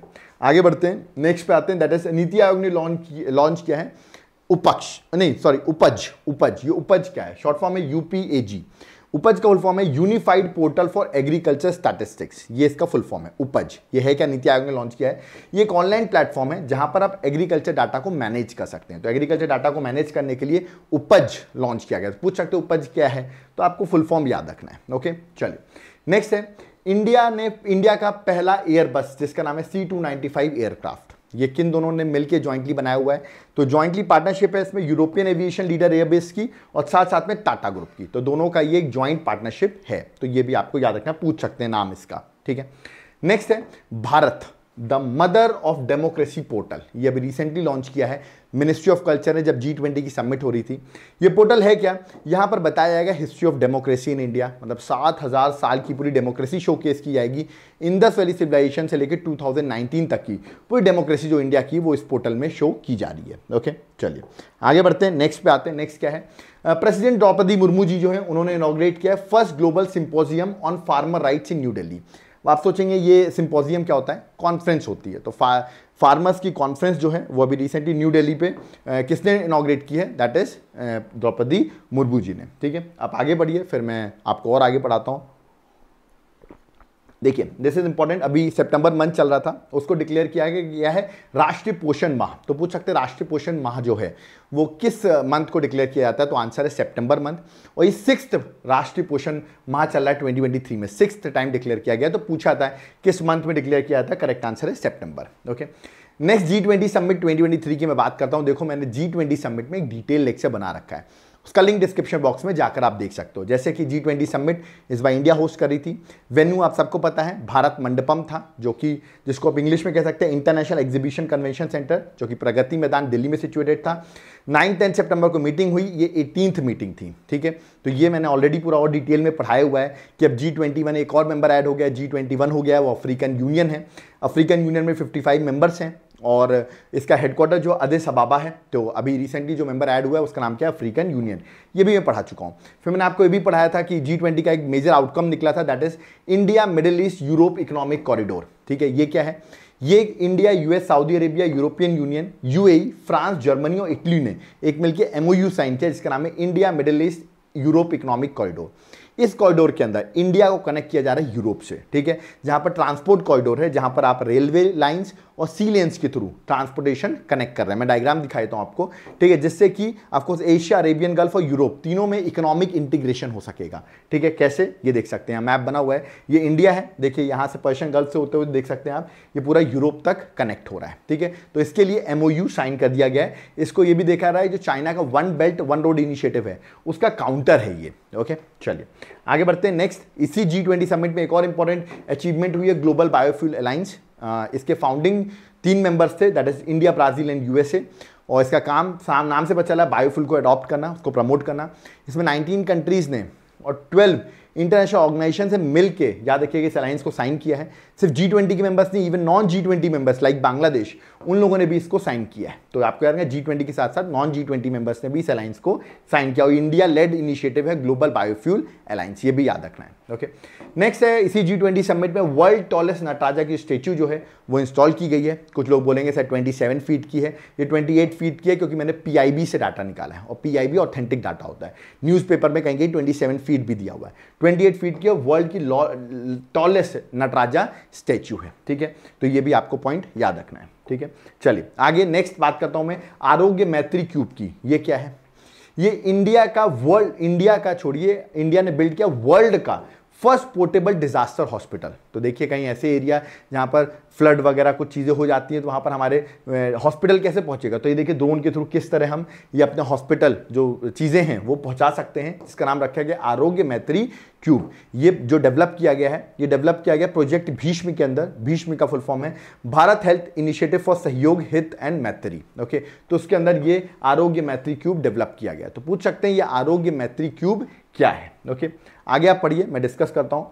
आगे बढ़ते हैं नेक्स्ट पे आते हैं दैट इज नीति आयोग ने लॉन्च लॉन्च किया है उपक्ष नहीं सॉरी उपज उपज ये उपज क्या है शॉर्ट फॉर्म है यूपीएजी उपज का फुल फॉर्म है unified portal for agriculture statistics ये इसका फुल फॉर्म है उपज ये है क्या नीति आयोग ने लॉन्च किया है ये एक ऑनलाइन प्लेटफॉर्म है जहां पर आप एग्रीकल्चर डाटा को मैनेज कर सकते हैं तो एग्रीकल्चर डाटा को मैनेज करने के लिए उपज लॉन्च किया गया तो पूछ सकते हो उपज क्या है तो आपको फुल फॉर्म याद रखना है ओके चलिए नेक्स्ट है इंडिया ने इंडिया का पहला एयरबस जिसका नाम है सी टू फाइव एयरक्राफ्ट ये किन दोनों ने मिलकर ज्वाइंटली बनाया हुआ है तो ज्वाइंटली पार्टनरशिप है इसमें यूरोपियन एविएशन लीडर एयरबेस की और साथ साथ में टाटा ग्रुप की तो दोनों का ये एक ज्वाइंट पार्टनरशिप है तो ये भी आपको याद रखना पूछ सकते हैं नाम इसका ठीक है नेक्स्ट है Bharat the mother of democracy portal ये अभी रिसेंटली लॉन्च किया है मिनिस्ट्री ऑफ कल्चर ने जब जी ट्वेंटी की सबमिट हो रही थी ये पोर्टल है क्या यहाँ पर बताया जाएगा history of democracy in India मतलब सात हज़ार साल की पूरी डेमोक्रेसी शो केस की जाएगी इंदस वैली सिविलाइजेशन से लेकर टू थाउजेंड नाइनटीन तक की पूरी डेमोक्रेसी जो इंडिया की वो इस पोर्टल में शो की जा रही है ओके चलिए आगे बढ़ते हैं नेक्स्ट पे आते हैं नेक्स्ट क्या है प्रेसिडेंट द्रौपदी मुर्मू जी जो है उन्होंने इनाग्रेट किया है first global symposium on farmer rights in new Delhi तो आप सोचेंगे ये सिंपोजियम क्या होता है कॉन्फ्रेंस होती है तो फा, फार्मर्स की कॉन्फ्रेंस जो है वो अभी रिसेंटली न्यू दिल्ली पे आ, किसने इनाग्रेट की है दैट इज़ द्रौपदी मुर्मू जी ने ठीक है आप आगे बढ़िए फिर मैं आपको और आगे पढ़ाता हूँ देखिए दिस इज इंपॉर्टेंट अभी सितंबर मंथ चल रहा था उसको डिक्लेयर किया गया है राष्ट्रीय पोषण माह तो पूछ सकते हैं राष्ट्रीय पोषण माह जो है वो किस मंथ को डिक्लेयर किया जाता है तो आंसर है सितंबर मंथ और ये सिक्स राष्ट्रीय पोषण माह चल रहा है ट्वेंटी ट्वेंटी थ्री में सिक्स टाइम डिक्लेयर किया गया तो पूछा था किस मंथ में डिक्लेयर किया जाता है करेक्ट आंसर है September okay next G twenty summit twenty twenty three की मैं बात करता हूँ देखो मैंने जी ट्वेंटी समिट में एक डिटेल लेक्चर बना रखा है उसका लिंक डिस्क्रिप्शन बॉक्स में जाकर आप देख सकते हो जैसे कि जी ट्वेंटी समिट इस बार इंडिया होस्ट करी थी वेन्यू आप सबको पता है भारत मंडपम था जो कि जिसको आप इंग्लिश में कह सकते हैं इंटरनेशनल एग्जीबिशन कन्वेंशन सेंटर जो कि प्रगति मैदान दिल्ली में सिचुएटेड था नाइन टेंथ सेप्टेम्बर को मीटिंग हुई ये एटीनथ मीटिंग थी ठीक है तो ये मैंने ऑलरेडी पूरा और डिटेल में पढ़ाया हुआ है कि अब जी ट्वेंटी एक और मेंबर ऐड हो गया जी ट्वेंटी वन हो गया वो अफ्रीकन यूनियन है अफ्रीकन यूनियन में फिफ्टी फाइव मेंबर्स हैं और इसका हेडक्वार्टर जो अदे सबाबा है तो अभी रिसेंटली जो मेंबर ऐड हुआ है उसका नाम क्या है अफ्रीकन यूनियन ये भी मैं पढ़ा चुका हूँ फिर मैंने आपको ये भी पढ़ाया था कि जी ट्वेंटी का एक मेजर आउटकम निकला था that is India middle east Europe economic corridor ठीक है ये क्या है ये India US Saudi Arabia European union UAE France Germany और इटली ने एक मिलकर एमओयू साइन किया जिसका नाम है India middle east Europe economic corridor इस कॉरिडोर के अंदर इंडिया को कनेक्ट किया जा रहा है यूरोप से ठीक है जहां पर ट्रांसपोर्ट कॉरिडोर है जहां पर आप रेलवे लाइंस और सी लेंस के थ्रू ट्रांसपोर्टेशन कनेक्ट कर रहे हैं मैं डायग्राम दिखा देता हूँ आपको ठीक है जिससे कि ऑफकोर्स एशिया अरेबियन गल्फ और यूरोप तीनों में इकोनॉमिक इंटीग्रेशन हो सकेगा ठीक है कैसे ये देख सकते हैं मैप बना हुआ है ये इंडिया है देखिए यहाँ से पर्शियन गल्फ से होते हुए देख सकते हैं आप ये पूरा यूरोप तक कनेक्ट हो रहा है ठीक है तो इसके लिए एमओयू साइन कर दिया गया है इसको ये भी देखा रहा है जो चाइना का one belt one road initiative है उसका काउंटर है ये ओके चलिए आगे बढ़ते हैं नेक्स्ट इसी जी ट्वेंटी समिट में एक और इंपॉर्टेंट अचीवमेंट हुई है ग्लोबल बायोफ्यूल अलाइंस इसके फाउंडिंग तीन मेंबर्स थे that is India Brazil and USA और इसका काम साम नाम से पता चला बायोफुल को अडॉप्ट करना उसको प्रमोट करना इसमें 19 कंट्रीज़ ने और 12 इंटरनेशनल ऑर्गेनाइजेशन से मिल के याद कि इस अलायंस को साइन किया है सिर्फ जी ट्वेंटी के मेंबर्स नहीं even non G twenty members like Bangladesh उन लोगों ने भी इसको साइन किया है तो आपको याद जी ट्वेंटी के साथ साथ नॉन जी ट्वेंटी मेंबर्स ने भी इस अलायंस को साइन किया और इंडिया लेड इनिशिएटिव है ग्लोबल बायोफ्यूल अलायंस ये भी याद रखना है ओके नेक्स्ट है इसी जी ट्वेंटी समिट में वर्ल्ड टॉलेस्ट नटराजा की स्टेचू जो है वो इंस्टॉल की गई है कुछ लोग बोलेंगे सर 27 फीट की है ये 28 फीट की है क्योंकि मैंने पीआईबी से डाटा निकाला है और पीआईबी ऑथेंटिक डाटा होता है न्यूज़पेपर में कहीं कहीं 27 फीट भी दिया हुआ है 28 फीट की वर्ल्ड की टॉलेस्ट नटराजा स्टैचू है ठीक है तो ये भी आपको पॉइंट याद रखना है ठीक है चलिए आगे नेक्स्ट बात करता हूँ मैं आरोग्य मैत्री क्यूब की ये क्या है ये इंडिया का वर्ल्ड इंडिया का छोड़िए इंडिया ने बिल्ड किया वर्ल्ड का फर्स्ट पोर्टेबल डिजास्टर हॉस्पिटल तो देखिए कहीं ऐसे एरिया जहाँ पर फ्लड वगैरह कुछ चीज़ें हो जाती हैं तो वहाँ पर हमारे हॉस्पिटल कैसे पहुँचेगा तो ये देखिए ड्रोन के थ्रू किस तरह हम ये अपने हॉस्पिटल जो चीज़ें हैं वो पहुँचा सकते हैं इसका नाम रखा गया आरोग्य मैत्री क्यूब ये जो डेवलप किया गया है ये डेवलप किया गया प्रोजेक्ट भीष्म के अंदर भीष्म का फुल फॉर्म है भारत हेल्थ इनिशिएटिव फॉर सहयोग हित एंड मैत्री ओके तो उसके अंदर ये आरोग्य मैत्री क्यूब डेवलप किया गया तो पूछ सकते हैं ये आरोग्य मैत्री क्यूब क्या है ओके आगे आप पढ़िए मैं डिस्कस करता हूं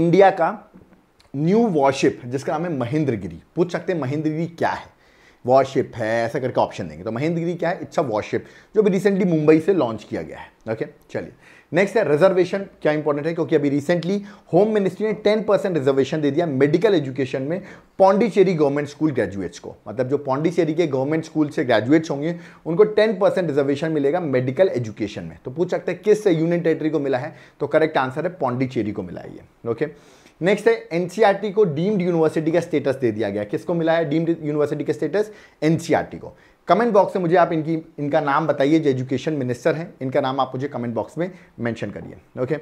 इंडिया का न्यू वॉरशिप जिसका नाम है महेंद्रगिरी पूछ सकते हैं महेंद्रगिरी क्या है वॉरशिप है ऐसा करके ऑप्शन देंगे तो महेंद्रगिरी क्या है इट्स अ वॉरशिप जो भी रिसेंटली मुंबई से लॉन्च किया गया है ओके चलिए नेक्स्ट है रिजर्वेशन क्या इंपॉर्टेंट है क्योंकि अभी रिसेंटली होम मिनिस्ट्री ने टेन परसेंट रिजर्वेशन दे दिया मेडिकल एजुकेशन में पौंडीचेरी गवर्नमेंट स्कूल ग्रेजुएट्स को मतलब जो पौंडीचेरी के गवर्नमेंट स्कूल से ग्रेजुएट्स होंगे उनको टेन परसेंट रिजर्वेशन मिलेगा मेडिकल एजुकेशन में तो पूछ सकते हैं किस यूनियन टेरेटरी को मिला है तो करेक्ट आंसर है पौंडीचेरी को मिला है ये ओके नेक्स्ट है एनसीआरटी e को डीम्ड यूनिवर्सिटी का स्टेटस दे दिया गया किसको मिला है डीम्ड यूनिवर्सिटी का स्टेटस एनसीआरटी को कमेंट बॉक्स में मुझे आप इनकी इनका नाम बताइए जो एजुकेशन मिनिस्टर हैं इनका नाम आप मुझे कमेंट बॉक्स में मेंशन करिए ओके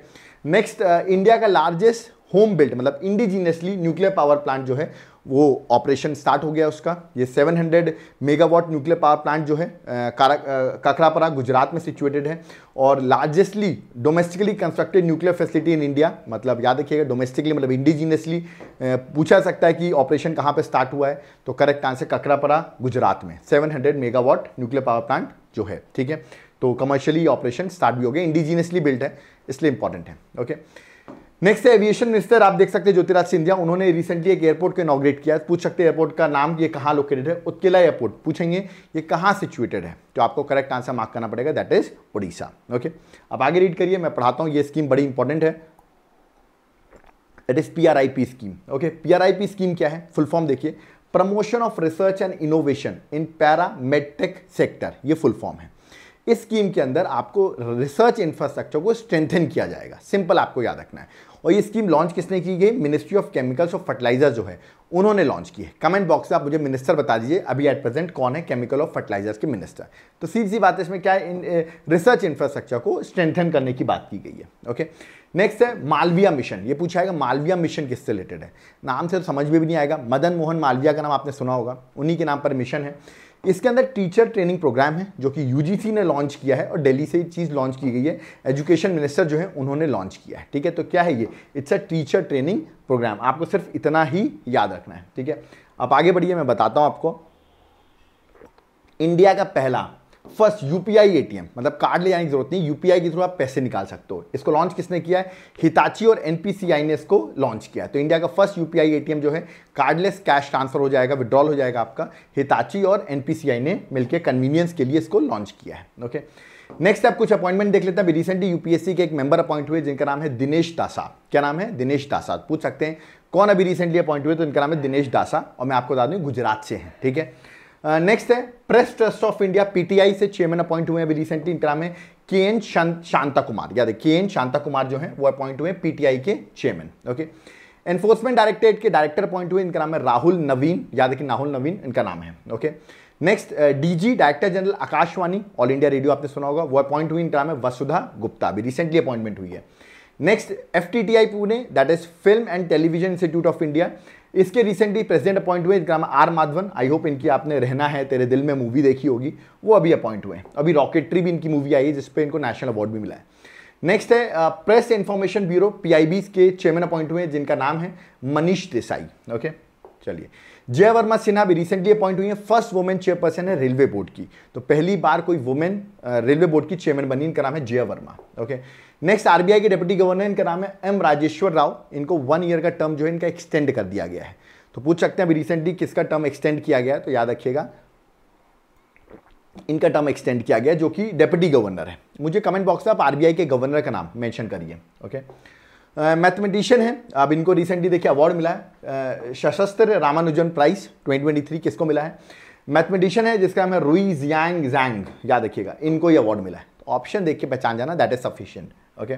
नेक्स्ट इंडिया का लार्जेस्ट होम बिल्ड मतलब इंडिजीनियसली न्यूक्लियर पावर प्लांट जो है वो ऑपरेशन स्टार्ट हो गया उसका ये 700 मेगावाट न्यूक्लियर पावर प्लांट जो है काकरापरा गुजरात में सिचुएटेड है और largestly domestically constructed nuclear facility in India मतलब याद रखिएगा डोमेस्टिकली मतलब इंडिजीनियसली पूछा सकता है कि ऑपरेशन कहाँ पर स्टार्ट हुआ है तो करेक्ट आंसर काकरापरा गुजरात में seven megawatt nuclear power plant जो है ठीक है तो कमर्शियली ऑपरेशन स्टार्ट भी हो गया इंडिजीनियसली बिल्ट है इसलिए इंपॉर्टेंट है ओके okay? नेक्स्ट है एविएशन मिनिस्टर आप देख सकते हैं ज्योतिराज सिंधिया उन्होंने रिसेंटली एक एयरपोर्ट को इनोग्रेट किया पूछ सकते हैं एयरपोर्ट का नाम ये कहाँ लोकेटेड है उत्केला एयरपोर्ट पूछेंगे ये कहाँ सिचुएटेड है तो आपको करेक्ट आंसर मार्क करना पड़ेगा दैट इज उड़ीसा ओके अब आगे रीड करिए मैं पढ़ाता हूँ ये स्कीम बड़ी इंपॉर्टेंट है that is P scheme okay P scheme क्या है फुल फॉर्म देखिए promotion of research and innovation in para medtech sector ये फुल फॉर्म है इस स्कीम के अंदर आपको रिसर्च इंफ्रास्ट्रक्चर को स्ट्रेंथन किया जाएगा सिंपल आपको याद रखना है और ये स्कीम लॉन्च किसने की गई मिनिस्ट्री ऑफ केमिकल्स और फर्टिलाइजर जो है उन्होंने लॉन्च की है कमेंट बॉक्स में आप मुझे मिनिस्टर बता दीजिए अभी एट प्रेजेंट कौन है केमिकल और फर्टिलाइजर्स के मिनिस्टर तो सीधी सी बात है इसमें क्या है रिसर्च इंफ्रास्ट्रक्चर को स्ट्रेंथन करने की बात की गई है ओके नेक्स्ट है मालविया मिशन ये पूछा है मालविया मिशन किससे रिलेटेड है नाम से तो समझ में भी, भी नहीं आएगा मदन मोहन मालविया का नाम आपने सुना होगा उन्हीं के नाम पर मिशन है इसके अंदर टीचर ट्रेनिंग प्रोग्राम है जो कि यूजीसी ने लॉन्च किया है और दिल्ली से ये चीज़ लॉन्च की गई है एजुकेशन मिनिस्टर जो है उन्होंने लॉन्च किया है ठीक है तो क्या है ये it's a teacher training programme आपको सिर्फ इतना ही याद रखना है ठीक है आप आगे बढ़िए मैं बताता हूँ आपको इंडिया का पहला फर्स्ट यूपीआई एटीएम मतलब कार्ड ले जाने की जरूरत नहीं यूपीआई के थ्रू आप पैसे निकाल सकते हो इसको लॉन्च किसने किया है हिताची और एनपीसीआई ने इसको लॉन्च किया तो इंडिया का फर्स्ट यूपीआई एटीएम जो है कार्डलेस कैश ट्रांसफर हो जाएगा विड्रॉल हो जाएगा आपका हिताची और एनपीसीआई ने मिलकर कन्वीनियंस के लिए इसको लॉन्च किया है ओके नेक्स्ट आप कुछ अपॉइंटमेंट देख लेते हैं अभी रिसेंटली यूपीएससी के एक मेंबर अपॉइंट हुए जिनका नाम है दिनेश दासा क्या नाम है दिनेश दासा पूछ सकते हैं कौन अभी रिसेंटली अपॉइंट हुए तो इनका नाम है दिनेश दासा और मैं आपको बता दूं गुजरात से हैं ठीक है नेक्स्ट uh, है press trust of India PTI से चेयरमैन अपॉइंट हुए अभी रिसेंटली इंटरा में के एन शांता कुमार याद है के एन शांता कुमार जो है वो अपॉइंट हुए पीटीआई के चेयरमैन ओके एनफोर्समेंट डायरेक्टरेट के डायरेक्टर अपॉइंट हुए इनका नाम है राहुल नवीन याद है कि राहुल नवीन इनका नाम है okay next DG director general Akashvani all India radio आपने सुना होगा वो अपॉइंट हुई इनका नाम है वसुधा गुप्ता अभी रिसेंटली अपॉइंटमेंट हुई है next F T T I Pune that is film and television institute of India इसके रिसेंटली प्रेसिडेंट अपॉइंट हुए इनका नाम आर माधवन आई होप इनकी आपने रहना है तेरे दिल में मूवी देखी होगी वो अभी अपॉइंट हुए अभी रॉकेटरी भी इनकी मूवी आई है जिसपे इनको नेशनल अवार्ड भी मिला है नेक्स्ट है प्रेस इंफॉर्मेशन ब्यूरो पीआईबी के चेयरमैन अपॉइंट हुए जिनका नाम है मनीष देसाई ओके चलिए जय वर्मा सिन्हा भी रिसेंटली अपॉइंट हुई है फर्स्ट वुमेन चेयरपर्सन है रेलवे बोर्ड की तो पहली बार कोई वुमेन रेलवे बोर्ड की चेयरमैन बनी इनका नाम है Jaya Varma okay okay? Next RBI के डिप्टी गवर्नर इनका नाम है एम राजेश्वर राव इनको वन ईयर का टर्म जो है इनका एक्सटेंड कर दिया गया है तो पूछ सकते हैं अभी रिसेंटली किसका टर्म एक्सटेंड किया गया है तो याद रखिएगा इनका टर्म एक्सटेंड किया गया जो कि डेप्यूटी गवर्नर है मुझे कमेंट बॉक्स में आप आरबीआई के गवर्नर का नाम मेंशन करिए ओके मैथमेटिशियन है अब इनको रिसेंटली देखिए अवार्ड मिला है सशस्त्र रामानुजन प्राइस 2023 किसको मिला है मैथमेटिशियन है जिसका नाम है रुई जियांग जैंग याद रखिएगा इनको ये अवार्ड मिला है ऑप्शन देख के पहचान जाना that is sufficient okay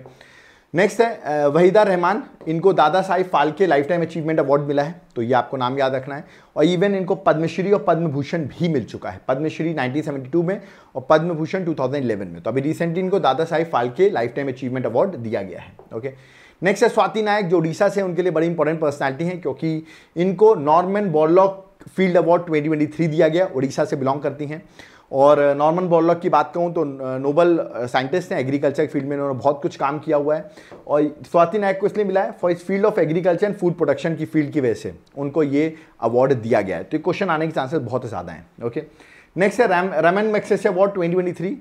next है uh, वहीदा रहमान इनको Dada Saheb Phalke lifetime achievement award मिला है तो ये आपको नाम याद रखना है और इवन इनको पद्मश्री और पद्म भूषण भी मिल चुका है पद्मश्री 1972 में और पद्म भूषण 2011 में तो अभी रिसेंटली इनको Dada Saheb Phalke lifetime achievement award दिया गया है ओके नेक्स्ट है स्वाति नायक जो उड़ीसा से उनके लिए बड़ी इंपॉर्टेंट पर्सनैलिटी है क्योंकि इनको Norman Borlaug field award twenty दिया गया उड़ीसा से बिलोंग करती हैं और नॉर्मन बॉर्लॉक की बात करूँ तो नोबल साइंटिस्ट हैं एग्रीकल्चर फील्ड में इन्होंने बहुत कुछ काम किया हुआ है और स्वाति नायक को इसलिए मिला है फॉर इस field of agriculture and food production की फील्ड की वजह से उनको ये अवार्ड दिया गया है तो ये क्वेश्चन आने के चांसेस बहुत ज़्यादा हैं ओके नेक्स्ट है रैम रेमन मैक्सेस अवार्ड 2023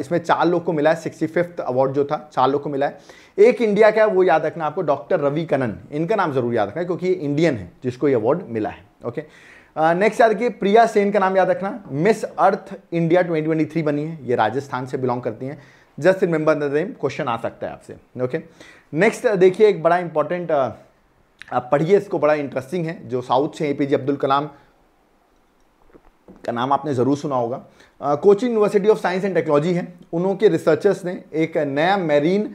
इसमें चार लोग को मिला है सिक्सटी फिफ्थ अवार्ड जो था चार लोग को मिला है एक इंडिया का है वो याद रखना आपको डॉक्टर रवि कनन इनका नाम जरूर याद रखना क्योंकि ये इंडियन है जिसको ये अवार्ड मिला है ओके okay? नेक्स्ट याद रखिए प्रिया सेन का नाम याद रखना मिस अर्थ इंडिया 2023 बनी है ये राजस्थान से बिलोंग करती हैं just remember the name question आ सकता है आपसे ओके नेक्स्ट देखिए एक बड़ा इंपॉर्टेंट पढ़िए इसको बड़ा इंटरेस्टिंग है जो साउथ से ए पी अब्दुल कलाम का नाम आपने ज़रूर सुना होगा Cochin university of science and technology है उनके रिसर्चर्स ने एक नया मैरीन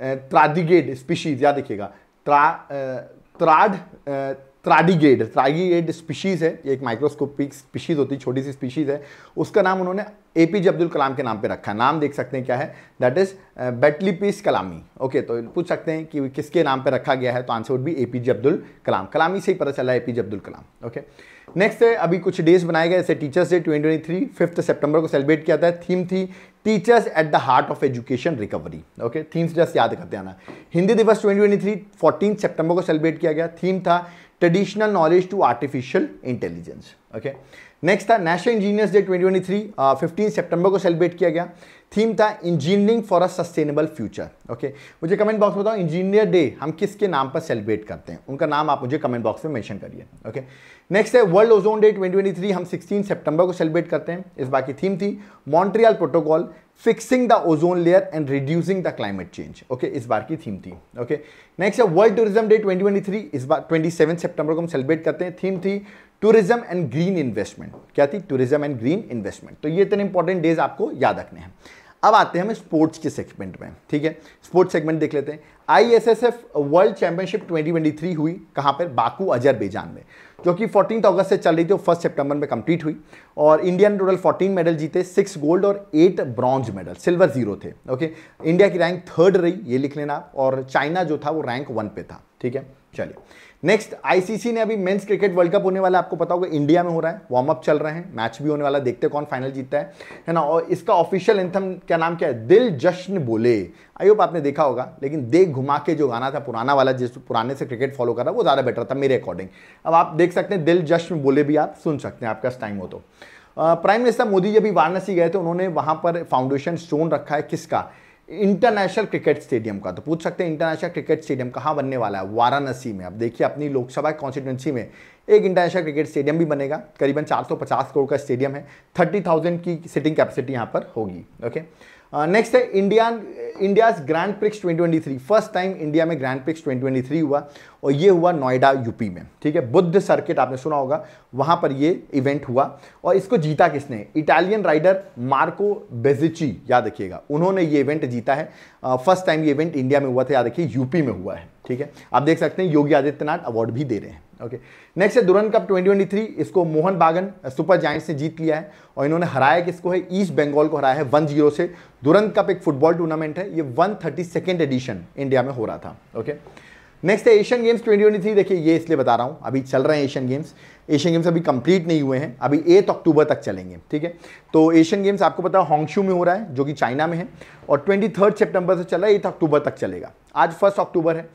ट्राडिगेड स्पीशीज याद देखिएगा त्रा त्राड त्राडीगेड त्राडीगेड स्पीशीज़ है ये एक माइक्रोस्कोपिक स्पीशीज़ होती है छोटी सी स्पीशीज़ है उसका नाम उन्होंने ए पी जे अब्दुल कलाम के नाम पे रखा नाम देख सकते हैं क्या है दैट इज़ बेटलीपीस कलामी ओके तो पूछ सकते हैं कि किसके नाम पे रखा गया है तो answer would be A P J Abdul Kalam कलामी से ही पता चला A P J Abdul Kalam okay next है अभी कुछ डेज बनाए गए जैसे teachers day twenty twenty three fifth September को सेलिब्रेट किया था थीम थी teachers at the heart of education recovery okay themes just याद करते आना Hindi Diwas twenty twenty three fourteen September को सेलिब्रेट किया गया थीम था traditional knowledge to artificial intelligence okay next था नेशनल इंजीनियर्स डे 2023 फिफ्टीन सितंबर को सेलिब्रेट किया गया थीम था engineering for a sustainable future okay मुझे कमेंट बॉक्स में बताओ इंजीनियर डे हम किसके नाम पर सेलिब्रेट करते हैं उनका नाम आप मुझे कमेंट बॉक्स में मेंशन करिए ओके नेक्स्ट है वर्ल्ड ओजोन डे 2023 हम 16 सितंबर को सेलिब्रेट करते हैं इस बार की थीम थी Montreal protocol fixing the ozone layer and reducing the climate change okay इस बार की थीम थी ओके नेक्स्ट है वर्ल्ड टूरिज्म डे 2023 इस बार 27 सितंबर को हम सेलिब्रेट करते हैं थीम थी टूरिज्म एंड ग्रीन इन्वेस्टमेंट क्या थी टूरिज्म एंड ग्रीन इन्वेस्टमेंट तो ये इतने इंपॉर्टेंट डेज आपको याद रखने हैं अब आते हैं हम स्पोर्ट्स के सेगमेंट में ठीक है स्पोर्ट्स सेगमेंट देख लेते हैं आई वर्ल्ड चैंपियनशिप 2023 हुई कहां पर बाकू अजरबैजान में जो कि फोर्टीन अगस्त से चल रही थी वो फर्स्ट सेप्टेम्बर में कंप्लीट हुई और इंडिया ने टोटल फोर्टीन मेडल जीते सिक्स गोल्ड और eight bronze medal silver zero थे ओके इंडिया की रैंक थर्ड रही ये लिख लेना और चाइना जो था वो रैंक वन पे था ठीक है चलिए नेक्स्ट आईसीसी ने अभी मेंस क्रिकेट वर्ल्ड कप होने वाला आपको पता होगा इंडिया में हो रहा है वार्म अप चल रहे हैं मैच भी होने वाला देखते कौन फाइनल जीतता है है ना और इसका ऑफिशियल एंथम क्या नाम क्या है दिल जश्न बोले आई होप आपने देखा होगा लेकिन देख घुमा के जो गाना था पुराना वाला जिस पुराने से क्रिकेट फॉलो कर रहा वो ज़्यादा बेटर था मेरे अकॉर्डिंग अब आप देख सकते हैं दिल जश्न बोले भी आप सुन सकते हैं आपका टाइम हो तो प्राइम मिनिस्टर मोदी जब भी वाराणसी गए थे उन्होंने वहाँ पर फाउंडेशन स्टोन रखा है किसका इंटरनेशनल क्रिकेट स्टेडियम का तो पूछ सकते हैं इंटरनेशनल क्रिकेट स्टेडियम कहाँ बनने वाला है वाराणसी में अब देखिए अपनी लोकसभा कॉन्स्टिट्यूंसी में एक इंटरनेशनल क्रिकेट स्टेडियम भी बनेगा करीबन 450 करोड़ का स्टेडियम है 30,000 की सिटिंग कैपेसिटी यहाँ पर होगी ओके नेक्स्ट uh, है India India's grand prix 2023 first time India में ग्रैंड प्रिक्स 2023 हुआ और ये हुआ नोएडा यूपी में ठीक है बुद्ध सर्किट आपने सुना होगा वहां पर ये इवेंट हुआ और इसको जीता किसने इटालियन राइडर मार्को बेजिची याद रखिएगा उन्होंने ये इवेंट जीता है फर्स्ट टाइम ये इवेंट इंडिया में हुआ था याद रखिए यूपी में हुआ है ठीक है आप देख सकते हैं योगी आदित्यनाथ अवार्ड भी दे रहे हैं ओके नेक्स्ट है दुरन कप 2023 इसको मोहन बागन सुपर जाइंट्स ने जीत लिया है और इन्होंने हराया किसको है ईस्ट बंगाल को हराया है वन जीरो से दुरन कप एक फुटबॉल टूर्नामेंट है ये one thirty second edition India में हो रहा था ओके okay? नेक्स्ट है एशियन गेम्स थ्री देखिए ये इसलिए बता रहा हूँ अभी चल रहे हैं एशियन गेम्स एशियन गेम्स अभी कंप्लीट नहीं हुए हैं अभी एट अक्टूबर तक चलेंगे ठीक है तो एशियन गेम्स आपको पता है हॉन्गशू में हो रहा है जो कि चाइना में है और ट्वेंटी थर्ड सेप्टेम्बर से चला है अक्टूबर तक चलेगा आज फर्स्ट अक्टूबर है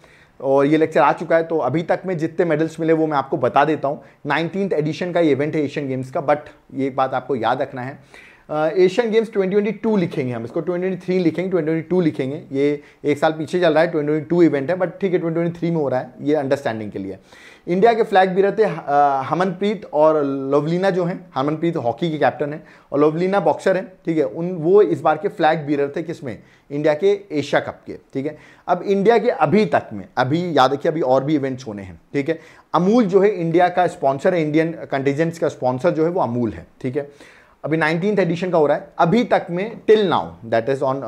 और ये लेक्चर आ चुका है तो अभी तक में जितने मेडल्स मिले वो मैं आपको बता देता हूँ नाइनटीन एडिशन का ये इवेंट है एशियन गेम्स का बट ये बात आपको याद रखना है एशियन गेम्स 2022 लिखेंगे हम इसको 2023 लिखेंगे 2022 लिखेंगे ये एक साल पीछे चल रहा है 2022 इवेंट है बट ठीक है 2023 में हो रहा है ये अंडरस्टैंडिंग के लिए इंडिया के फ्लैग भी रहते हमनप्रीत uh, और लवलीना जो हैं हमनप्रीत हॉकी के कैप्टन हैं और लवलीना बॉक्सर हैं ठीक है उन वो इस बार के फ्लैग बीरर थे किसमें इंडिया के एशिया कप के ठीक है अब इंडिया के अभी तक में अभी याद रखिए अभी और भी इवेंट्स होने हैं ठीक है अमूल जो है इंडिया का स्पॉन्सर है इंडियन कंटीजेंट्स का स्पॉन्सर जो है वो अमूल है ठीक है अभी नाइनटीन एडिशन का हो रहा है अभी तक में till now that is on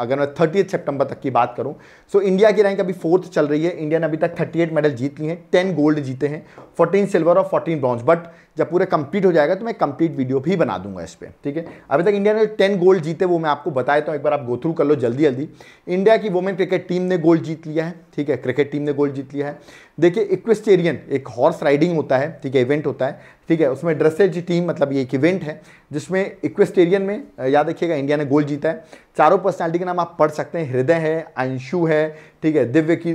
अगर मैं थर्टी सितंबर तक की बात करूं सो इंडिया की रैंक अभी फोर्थ चल रही है इंडिया ने अभी तक 38 मेडल जीत लिए हैं 10 गोल्ड जीते हैं 14 सिल्वर और 14 ब्रॉन्ज बट जब पूरे कंप्लीट हो जाएगा तो मैं कंप्लीट वीडियो भी बना दूंगा इस पर ठीक है अभी तक इंडिया ने टेन गोल्ड जीते वो मैं आपको बताया था तो एक बार आप गो थ्रू कर लो जल्दी जल्दी इंडिया की वुमेन क्रिकेट टीम ने गोल्ड जीत लिया है ठीक है क्रिकेट टीम ने गोल्ड जीत लिया है देखिए इक्वेस्टेरियन एक हॉर्स राइडिंग होता है ठीक है इवेंट होता है ठीक है उसमें ड्रेसेज टीम मतलब ये एक इवेंट है जिसमें इक्वेस्टेरियन में याद रखिएगा इंडिया ने गोल्ड जीता है चारों पर्सनालिटी के नाम आप पढ़ सकते हैं हृदय है अंशु है ठीक है दिव्य की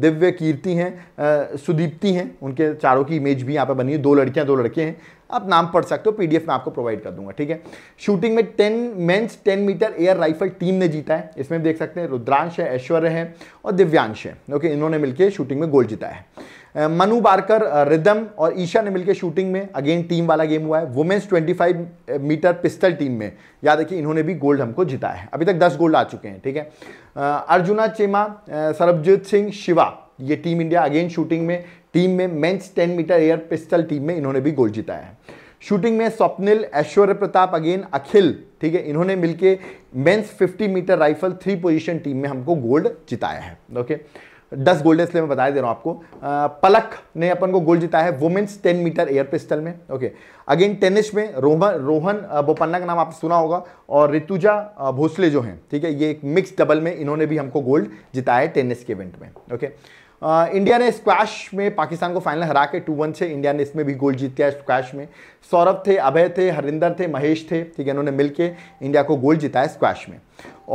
दिव्य कीर्ति हैं सुदीप्ति हैं उनके चारों की इमेज भी यहाँ पर बनी है दो लड़कियाँ दो लड़के हैं आप नाम पढ़ सकते हो पीडीएफ में आपको प्रोवाइड कर दूंगा ठीक है शूटिंग में ten men's ten metre air rifle team ने जीता है इसमें देख सकते हैं रुद्रांश है ऐश्वर्य है और दिव्यांश है ओके इन्होंने मिलकर शूटिंग में गोल्ड जीता है मनु बारकर रिदम और ईशा ने मिलकर शूटिंग में अगेन टीम वाला गेम हुआ है वुमेन्स 25 मीटर पिस्टल टीम में याद रखिए इन्होंने भी गोल्ड हमको जिताया है अभी तक 10 गोल्ड आ चुके हैं ठीक है अर्जुना चेमा सरबजीत सिंह शिवा ये टीम इंडिया अगेन शूटिंग में टीम में men's 10 metre air pistol team में इन्होंने भी गोल्ड जिताया है शूटिंग में स्वप्निल ऐश्वर्य प्रताप अगेन अखिल ठीक है इन्होंने मिलके men's 50 metre rifle three position team में हमको गोल्ड जिताया है ओके दस गोल्डन इसलिए में बताया दे रहा हूँ आपको आ, पलक ने अपन को गोल्ड जीता है women's ten metre air pistol में ओके अगेन टेनिस में रोहन रोहन बोपन्ना का नाम आपने सुना होगा और ऋतुजा भोसले जो हैं ठीक है ये एक मिक्स डबल में इन्होंने भी हमको गोल्ड जिताया है टेनिस के इवेंट में ओके आ, इंडिया ने स्क्वैश में पाकिस्तान को फाइनल हरा के टू वन से इंडिया ने इसमें भी गोल्ड जीत लिया स्क्वैश में सौरभ थे अभय थे हरिंदर थे महेश थे ठीक है इन्होंने मिलकर इंडिया को गोल्ड जिताया स्क्वैश में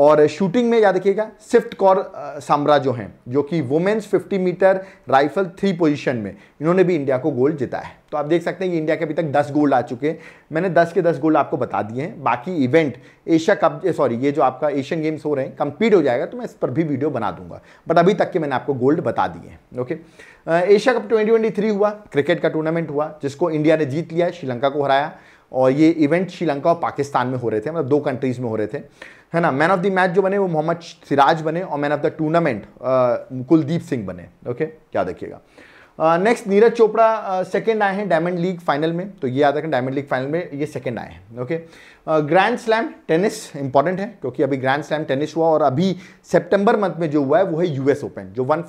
और शूटिंग में याद रखिएगा सिफ्ट कौर साम्रा जो हैं जो कि women's 50 metre rifle three position में इन्होंने भी इंडिया को गोल्ड जिताया है तो आप देख सकते हैं कि इंडिया के अभी तक 10 गोल्ड आ चुके हैं मैंने 10 के 10 गोल्ड आपको बता दिए हैं बाकी इवेंट एशिया कप सॉरी ये जो आपका एशियन गेम्स हो रहे हैं कंप्लीट हो जाएगा तो मैं इस पर भी वीडियो बना दूंगा बट अभी तक के मैंने आपको गोल्ड बता दिए हैं ओके एशिया कप ट्वेंटी हुआ क्रिकेट का टूर्नामेंट हुआ जिसको इंडिया ने जीत लिया श्रीलंका को हराया और ये इवेंट श्रीलंका और पाकिस्तान में हो रहे थे मतलब दो कंट्रीज़ में हो रहे थे है ना मैन ऑफ द मैच जो बने वो मोहम्मद सिराज बने और man of the tournament Kuldeep Singh बने ओके क्या देखिएगा नेक्स्ट नीरज चोपड़ा सेकंड आए हैं डायमंड लीग फाइनल में तो ये याद रखें डायमंड लीग फाइनल में ये सेकंड आए हैं okay grand slam tennis important है क्योंकि अभी ग्रैंड स्लैम टेनिस हुआ और अभी सितंबर मंथ में जो हुआ है वो है यूएस ओपन जो वन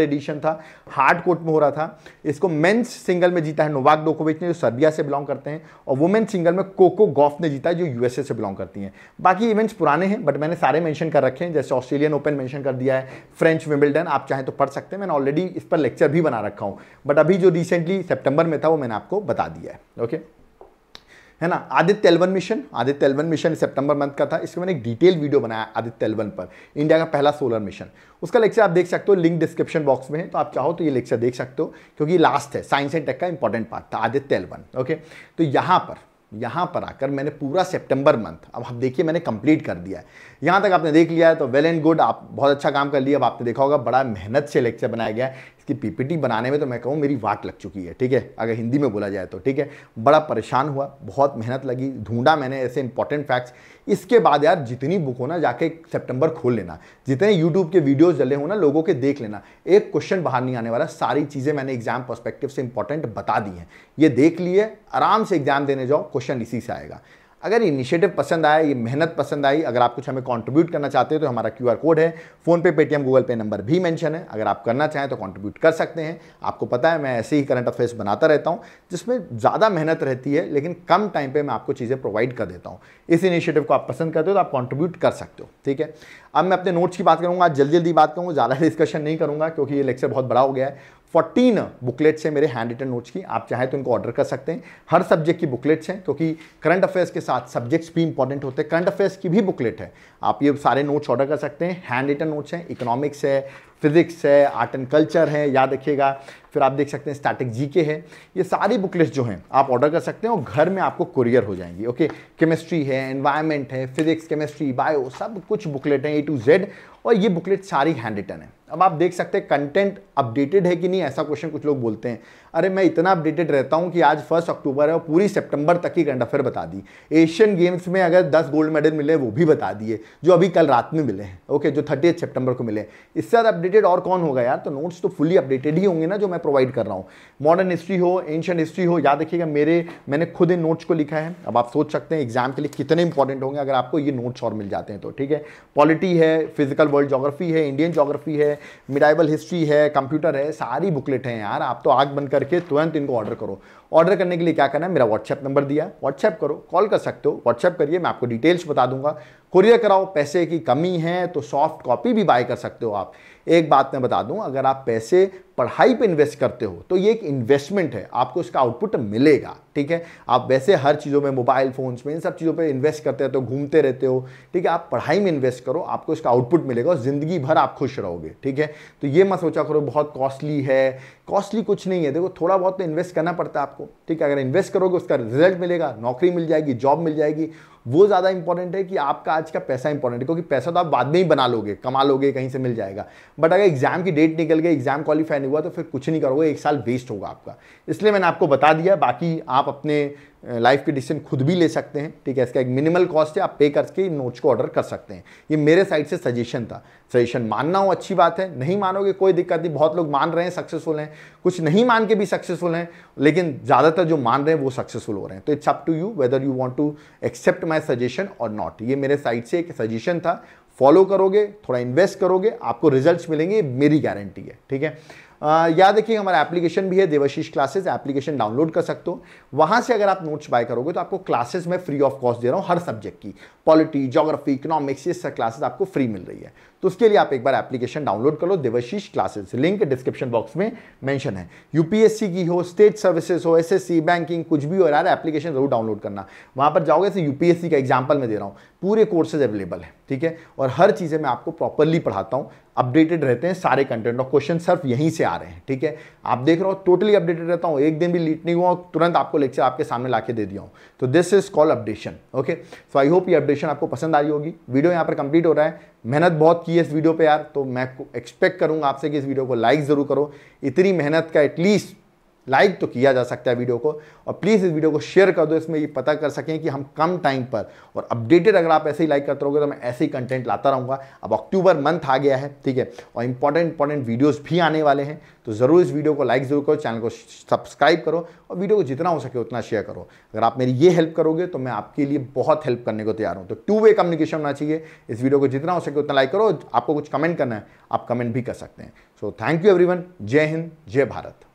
एडिशन था हार्ड कोर्ट में हो रहा था इसको मेन्स सिंगल में जीता है नोवाक डोकोविच ने जो सर्बिया से बिलोंग करते हैं और वुमेन सिंगल में कोको गॉफ ने जीता है जो यूएसए से बिलोंग करती हैं बाकी इवेंट्स पुराने हैं बट मैंने सारे मैंशन कर रखे हैं जैसे ऑस्ट्रेलियन ओपन मैंशन कर दिया है फ्रेंच विम्बल्डन आप चाहें तो पढ़ सकते हैं मैंने ऑलरेडी इस पर लेक्चर भी बना रखा हूँ बट अभी जो रिसेंटली सेप्टेम्बर में था वो मैंने आपको बता दिया है ओके okay? है ना Aditya L one mission Aditya L one mission सितंबर मंथ का था इसमें मैंने एक डिटेल वीडियो बनाया आदित्य एलवन पर इंडिया का पहला सोलर मिशन उसका लेक्चर आप देख सकते हो लिंक डिस्क्रिप्शन बॉक्स में है तो आप चाहो तो ये लेक्चर देख सकते हो क्योंकि लास्ट है साइंस एंड टेक का इंपॉर्टेंट पार्ट था आदित्य एलवन ओके तो यहाँ पर यहाँ पर आकर मैंने पूरा सेप्टेम्बर मंथ अब आप देखिए मैंने कंप्लीट कर दिया है यहाँ तक आपने देख लिया है तो वेल एंड गुड आप बहुत अच्छा काम कर लिया अब आपने देखा होगा बड़ा मेहनत से लेक्चर बनाया गया है इसकी पीपीटी बनाने में तो मैं कहूँ मेरी वाट लग चुकी है ठीक है अगर हिंदी में बोला जाए तो ठीक है बड़ा परेशान हुआ बहुत मेहनत लगी ढूंढा मैंने ऐसे इंपॉर्टेंट फैक्ट्स इसके बाद यार जितनी बुक हो ना जाके सेप्टेम्बर खोल लेना जितने यूट्यूब के वीडियोज़ डले हो ना लोगों के देख लेना एक क्वेश्चन बाहर नहीं आने वाला सारी चीज़ें मैंने एग्जाम परस्पेक्टिव से इंपॉर्टेंट बता दी हैं ये देख लिए आराम से एग्जाम देने जाओ क्वेश्चन इसी से आएगा अगर इनिशिएटिव पसंद आया ये मेहनत पसंद आई अगर आप कुछ हमें कंट्रीब्यूट करना चाहते हो तो हमारा आर कोड है PhonePe Paytm Google Pay number भी मेंशन है अगर आप करना चाहें तो कंट्रीब्यूट कर सकते हैं आपको पता है मैं ऐसे ही करंट अफेयर्स बनाता रहता हूँ जिसमें ज़्यादा मेहनत रहती है लेकिन कम टाइम पर मैं आपको चीज़ें प्रोवाइड कर देता हूँ इस इनिशिएटिव को आप पसंद करते हो तो आप कॉन्ट्रीब्यूट कर सकते हो ठीक है अब मैं अपने नोट्स की बात करूँगा आज जल्दी जल्दी बात करूँगा ज़्यादा डिस्कशन नहीं करूँगा क्योंकि ये लेक्चर बहुत बड़ा हो गया है फोर्टीन बुकलेट्स हैं मेरे हैंड रिटन नोट्स की आप चाहें तो इनको ऑर्डर कर सकते हैं हर सब्जेक्ट की बुकलेट्स हैं क्योंकि करंट अफेयर्स के साथ सब्जेक्ट्स भी इंपॉर्टेंट होते हैं करंट अफेयर्स की भी बुकलेट है आप ये सारे नोट्स ऑर्डर कर सकते हैं हैंड रिटन नोट्स हैं इकोनॉमिक्स है फिजिक्स है आर्ट एंड कल्चर है याद रखिएगा फिर आप देख सकते हैं स्टैटिक जी के है ये सारी बुकलेट्स जो हैं आप ऑर्डर कर सकते हैं और घर में आपको कुरियर हो जाएंगी ओके केमिस्ट्री है एनवायरमेंट है फिजिक्स केमिस्ट्री बायो सब कुछ बुकलेट हैं ए टू जेड और ये बुकलेट सारी हैंड रिटन है अब आप देख सकते हैं कंटेंट अपडेटेड है कि नहीं ऐसा क्वेश्चन कुछ लोग बोलते हैं अरे मैं इतना अपडेटेड रहता हूँ कि आज फर्स्ट अक्टूबर है और पूरी सितंबर तक की करंट अफेयर बता दी एशियन गेम्स में अगर 10 गोल्ड मेडल मिले वो भी बता दिए जो अभी कल रात में मिले हैं ओके जो थर्टी सितंबर को मिले इससे ज़्यादा अपडेटेड और कौन होगा यार तो नोट्स तो फुली अपडेटेड ही होंगे ना जो मैं प्रोवाइड कर रहा हूँ मॉडर्न हिस्ट्री हो एंशियन हिस्ट्री हो याद रखिएगा मेरे मैंने खुद इन नोट्स को लिखा है अब आप सोच सकते हैं एग्जाम के लिए कितने इंपॉर्टेंट होंगे अगर आपको ये नोट्स और मिल जाते हैं तो ठीक है पॉलिटी है फिजिकल वर्ल्ड जोग्राफी है इंडियन जोग्राफी है मिडाइबल हिस्ट्री है कंप्यूटर है सारी बुकलेट हैं यार आप तो आग बनकर करके तुरंत इनको ऑर्डर करो ऑर्डर करने के लिए क्या करना है मेरा व्हाट्सएप नंबर दिया है व्हाट्सएप करो कॉल कर सकते हो व्हाट्सएप करिए मैं आपको डिटेल्स बता दूंगा कुरियर कराओ पैसे की कमी है तो सॉफ्ट कॉपी भी बाय कर सकते हो आप एक बात मैं बता दूं अगर आप पैसे पढ़ाई पे इन्वेस्ट करते हो तो ये एक इन्वेस्टमेंट है आपको इसका आउटपुट मिलेगा ठीक है आप वैसे हर चीज़ों में मोबाइल फ़ोन्स में इन सब चीज़ों पर इन्वेस्ट करते रहते हो घूमते रहते हो ठीक है आप पढ़ाई में इन्वेस्ट करो आपको इसका आउटपुट मिलेगा और ज़िंदगी भर आप खुश रहोगे ठीक है तो ये मत सोचा करो बहुत कॉस्टली है कॉस्टली कुछ नहीं है देखो थोड़ा बहुत तो इन्वेस्ट करना पड़ता है आपको आपको ठीक है अगर इन्वेस्ट करोगे उसका रिजल्ट मिलेगा नौकरी मिल जाएगी जॉब मिल जाएगी वो ज़्यादा इंपॉर्टेंट है कि आपका आज का पैसा इंपॉर्टेंट है क्योंकि पैसा तो आप बाद में ही बना लोगे कमा लोगे कहीं से मिल जाएगा बट अगर एग्जाम की डेट निकल गई एग्जाम क्वालिफाई नहीं हुआ तो फिर कुछ नहीं करोगे एक साल वेस्ट होगा आपका इसलिए मैंने आपको बता दिया बाकी आप अपने लाइफ के डिसीजन खुद भी ले सकते हैं ठीक है इसका एक मिनिमल कॉस्ट है आप पे करके नोट्स को ऑर्डर कर सकते हैं ये मेरे साइड से सजेशन था सजेशन मानना हो अच्छी बात है नहीं मानोगे कोई दिक्कत नहीं बहुत लोग मान रहे हैं सक्सेसफुल हैं कुछ नहीं मान के भी सक्सेसफुल हैं लेकिन ज़्यादातर जो मान रहे हैं वो सक्सेसफुल हो रहे हैं तो it's up to you whether you want to accept my suggestion और नॉट ये मेरे साइड से एक सजेशन था फॉलो करोगे थोड़ा इन्वेस्ट करोगे आपको रिजल्ट्स मिलेंगे मेरी गारंटी है ठीक है याद देखिए हमारा एप्लीकेशन भी है देवशीष क्लासेस एप्लीकेशन डाउनलोड कर सकते हो वहां से अगर आप नोट्स बाय करोगे तो आपको क्लासेस में फ्री ऑफ कॉस्ट दे रहा हूँ हर सब्जेक्ट की पॉलिटी जोग्राफी इकोनॉमिक्स ये सब क्लासेस आपको फ्री मिल रही है तो उसके लिए आप एक बार एप्लीकेशन डाउनलोड कर लो Devashish classes link description box में मेंशन है यूपीएससी की हो स्टेट सर्विसेज हो एसएससी बैंकिंग कुछ भी हो यार एप्लीकेशन जरूर डाउनलोड करना वहां पर जाओगे ऐसे यूपीएससी का एग्जाम्पल मैं दे रहा हूँ पूरे कोर्सेज अवेलेबल है ठीक है और हर चीज़ें मैं आपको प्रॉपरली पढ़ाता हूँ अपडेटेड रहते हैं सारे कंटेंट और क्वेश्चन सिर्फ यहीं से आ रहे हैं ठीक है आप देख रहे हो टोटली अपडेटेड रहता हूँ एक दिन भी लीट नहीं हुआ तुरंत आपको लेक्चर आपके सामने ला दे दिया हूँ तो this is call updation okay so I hope ये अपडेशन आपको पसंद आई होगी वीडियो यहाँ पर कंप्लीट हो रहा है मेहनत बहुत की है इस वीडियो पे यार तो मैं एक्सपेक्ट करूंगा आपसे कि इस वीडियो को लाइक ज़रूर करो इतनी मेहनत का एटलीस्ट लाइक तो किया जा सकता है वीडियो को और प्लीज़ इस वीडियो को शेयर कर दो इसमें ये पता कर सकें कि हम कम टाइम पर और अपडेटेड अगर आप ऐसे ही लाइक करते रहोगे तो मैं ऐसे ही कंटेंट लाता रहूँगा अब अक्टूबर मंथ आ गया है ठीक है और इंपॉर्टेंट इंपॉर्टेंट वीडियोज़ भी आने वाले हैं तो ज़रूर इस वीडियो को लाइक ज़रूर करो चैनल को सब्सक्राइब करो और वीडियो को जितना हो सके उतना शेयर करो अगर आप मेरी ये हेल्प करोगे तो मैं आपके लिए बहुत हेल्प करने को तैयार हूँ तो टू वे कम्युनिकेशन होना चाहिए इस वीडियो को जितना हो सके उतना लाइक करो आपको कुछ कमेंट करना है आप कमेंट भी कर सकते हैं सो थैंक यू एवरीवन जय हिंद जय भारत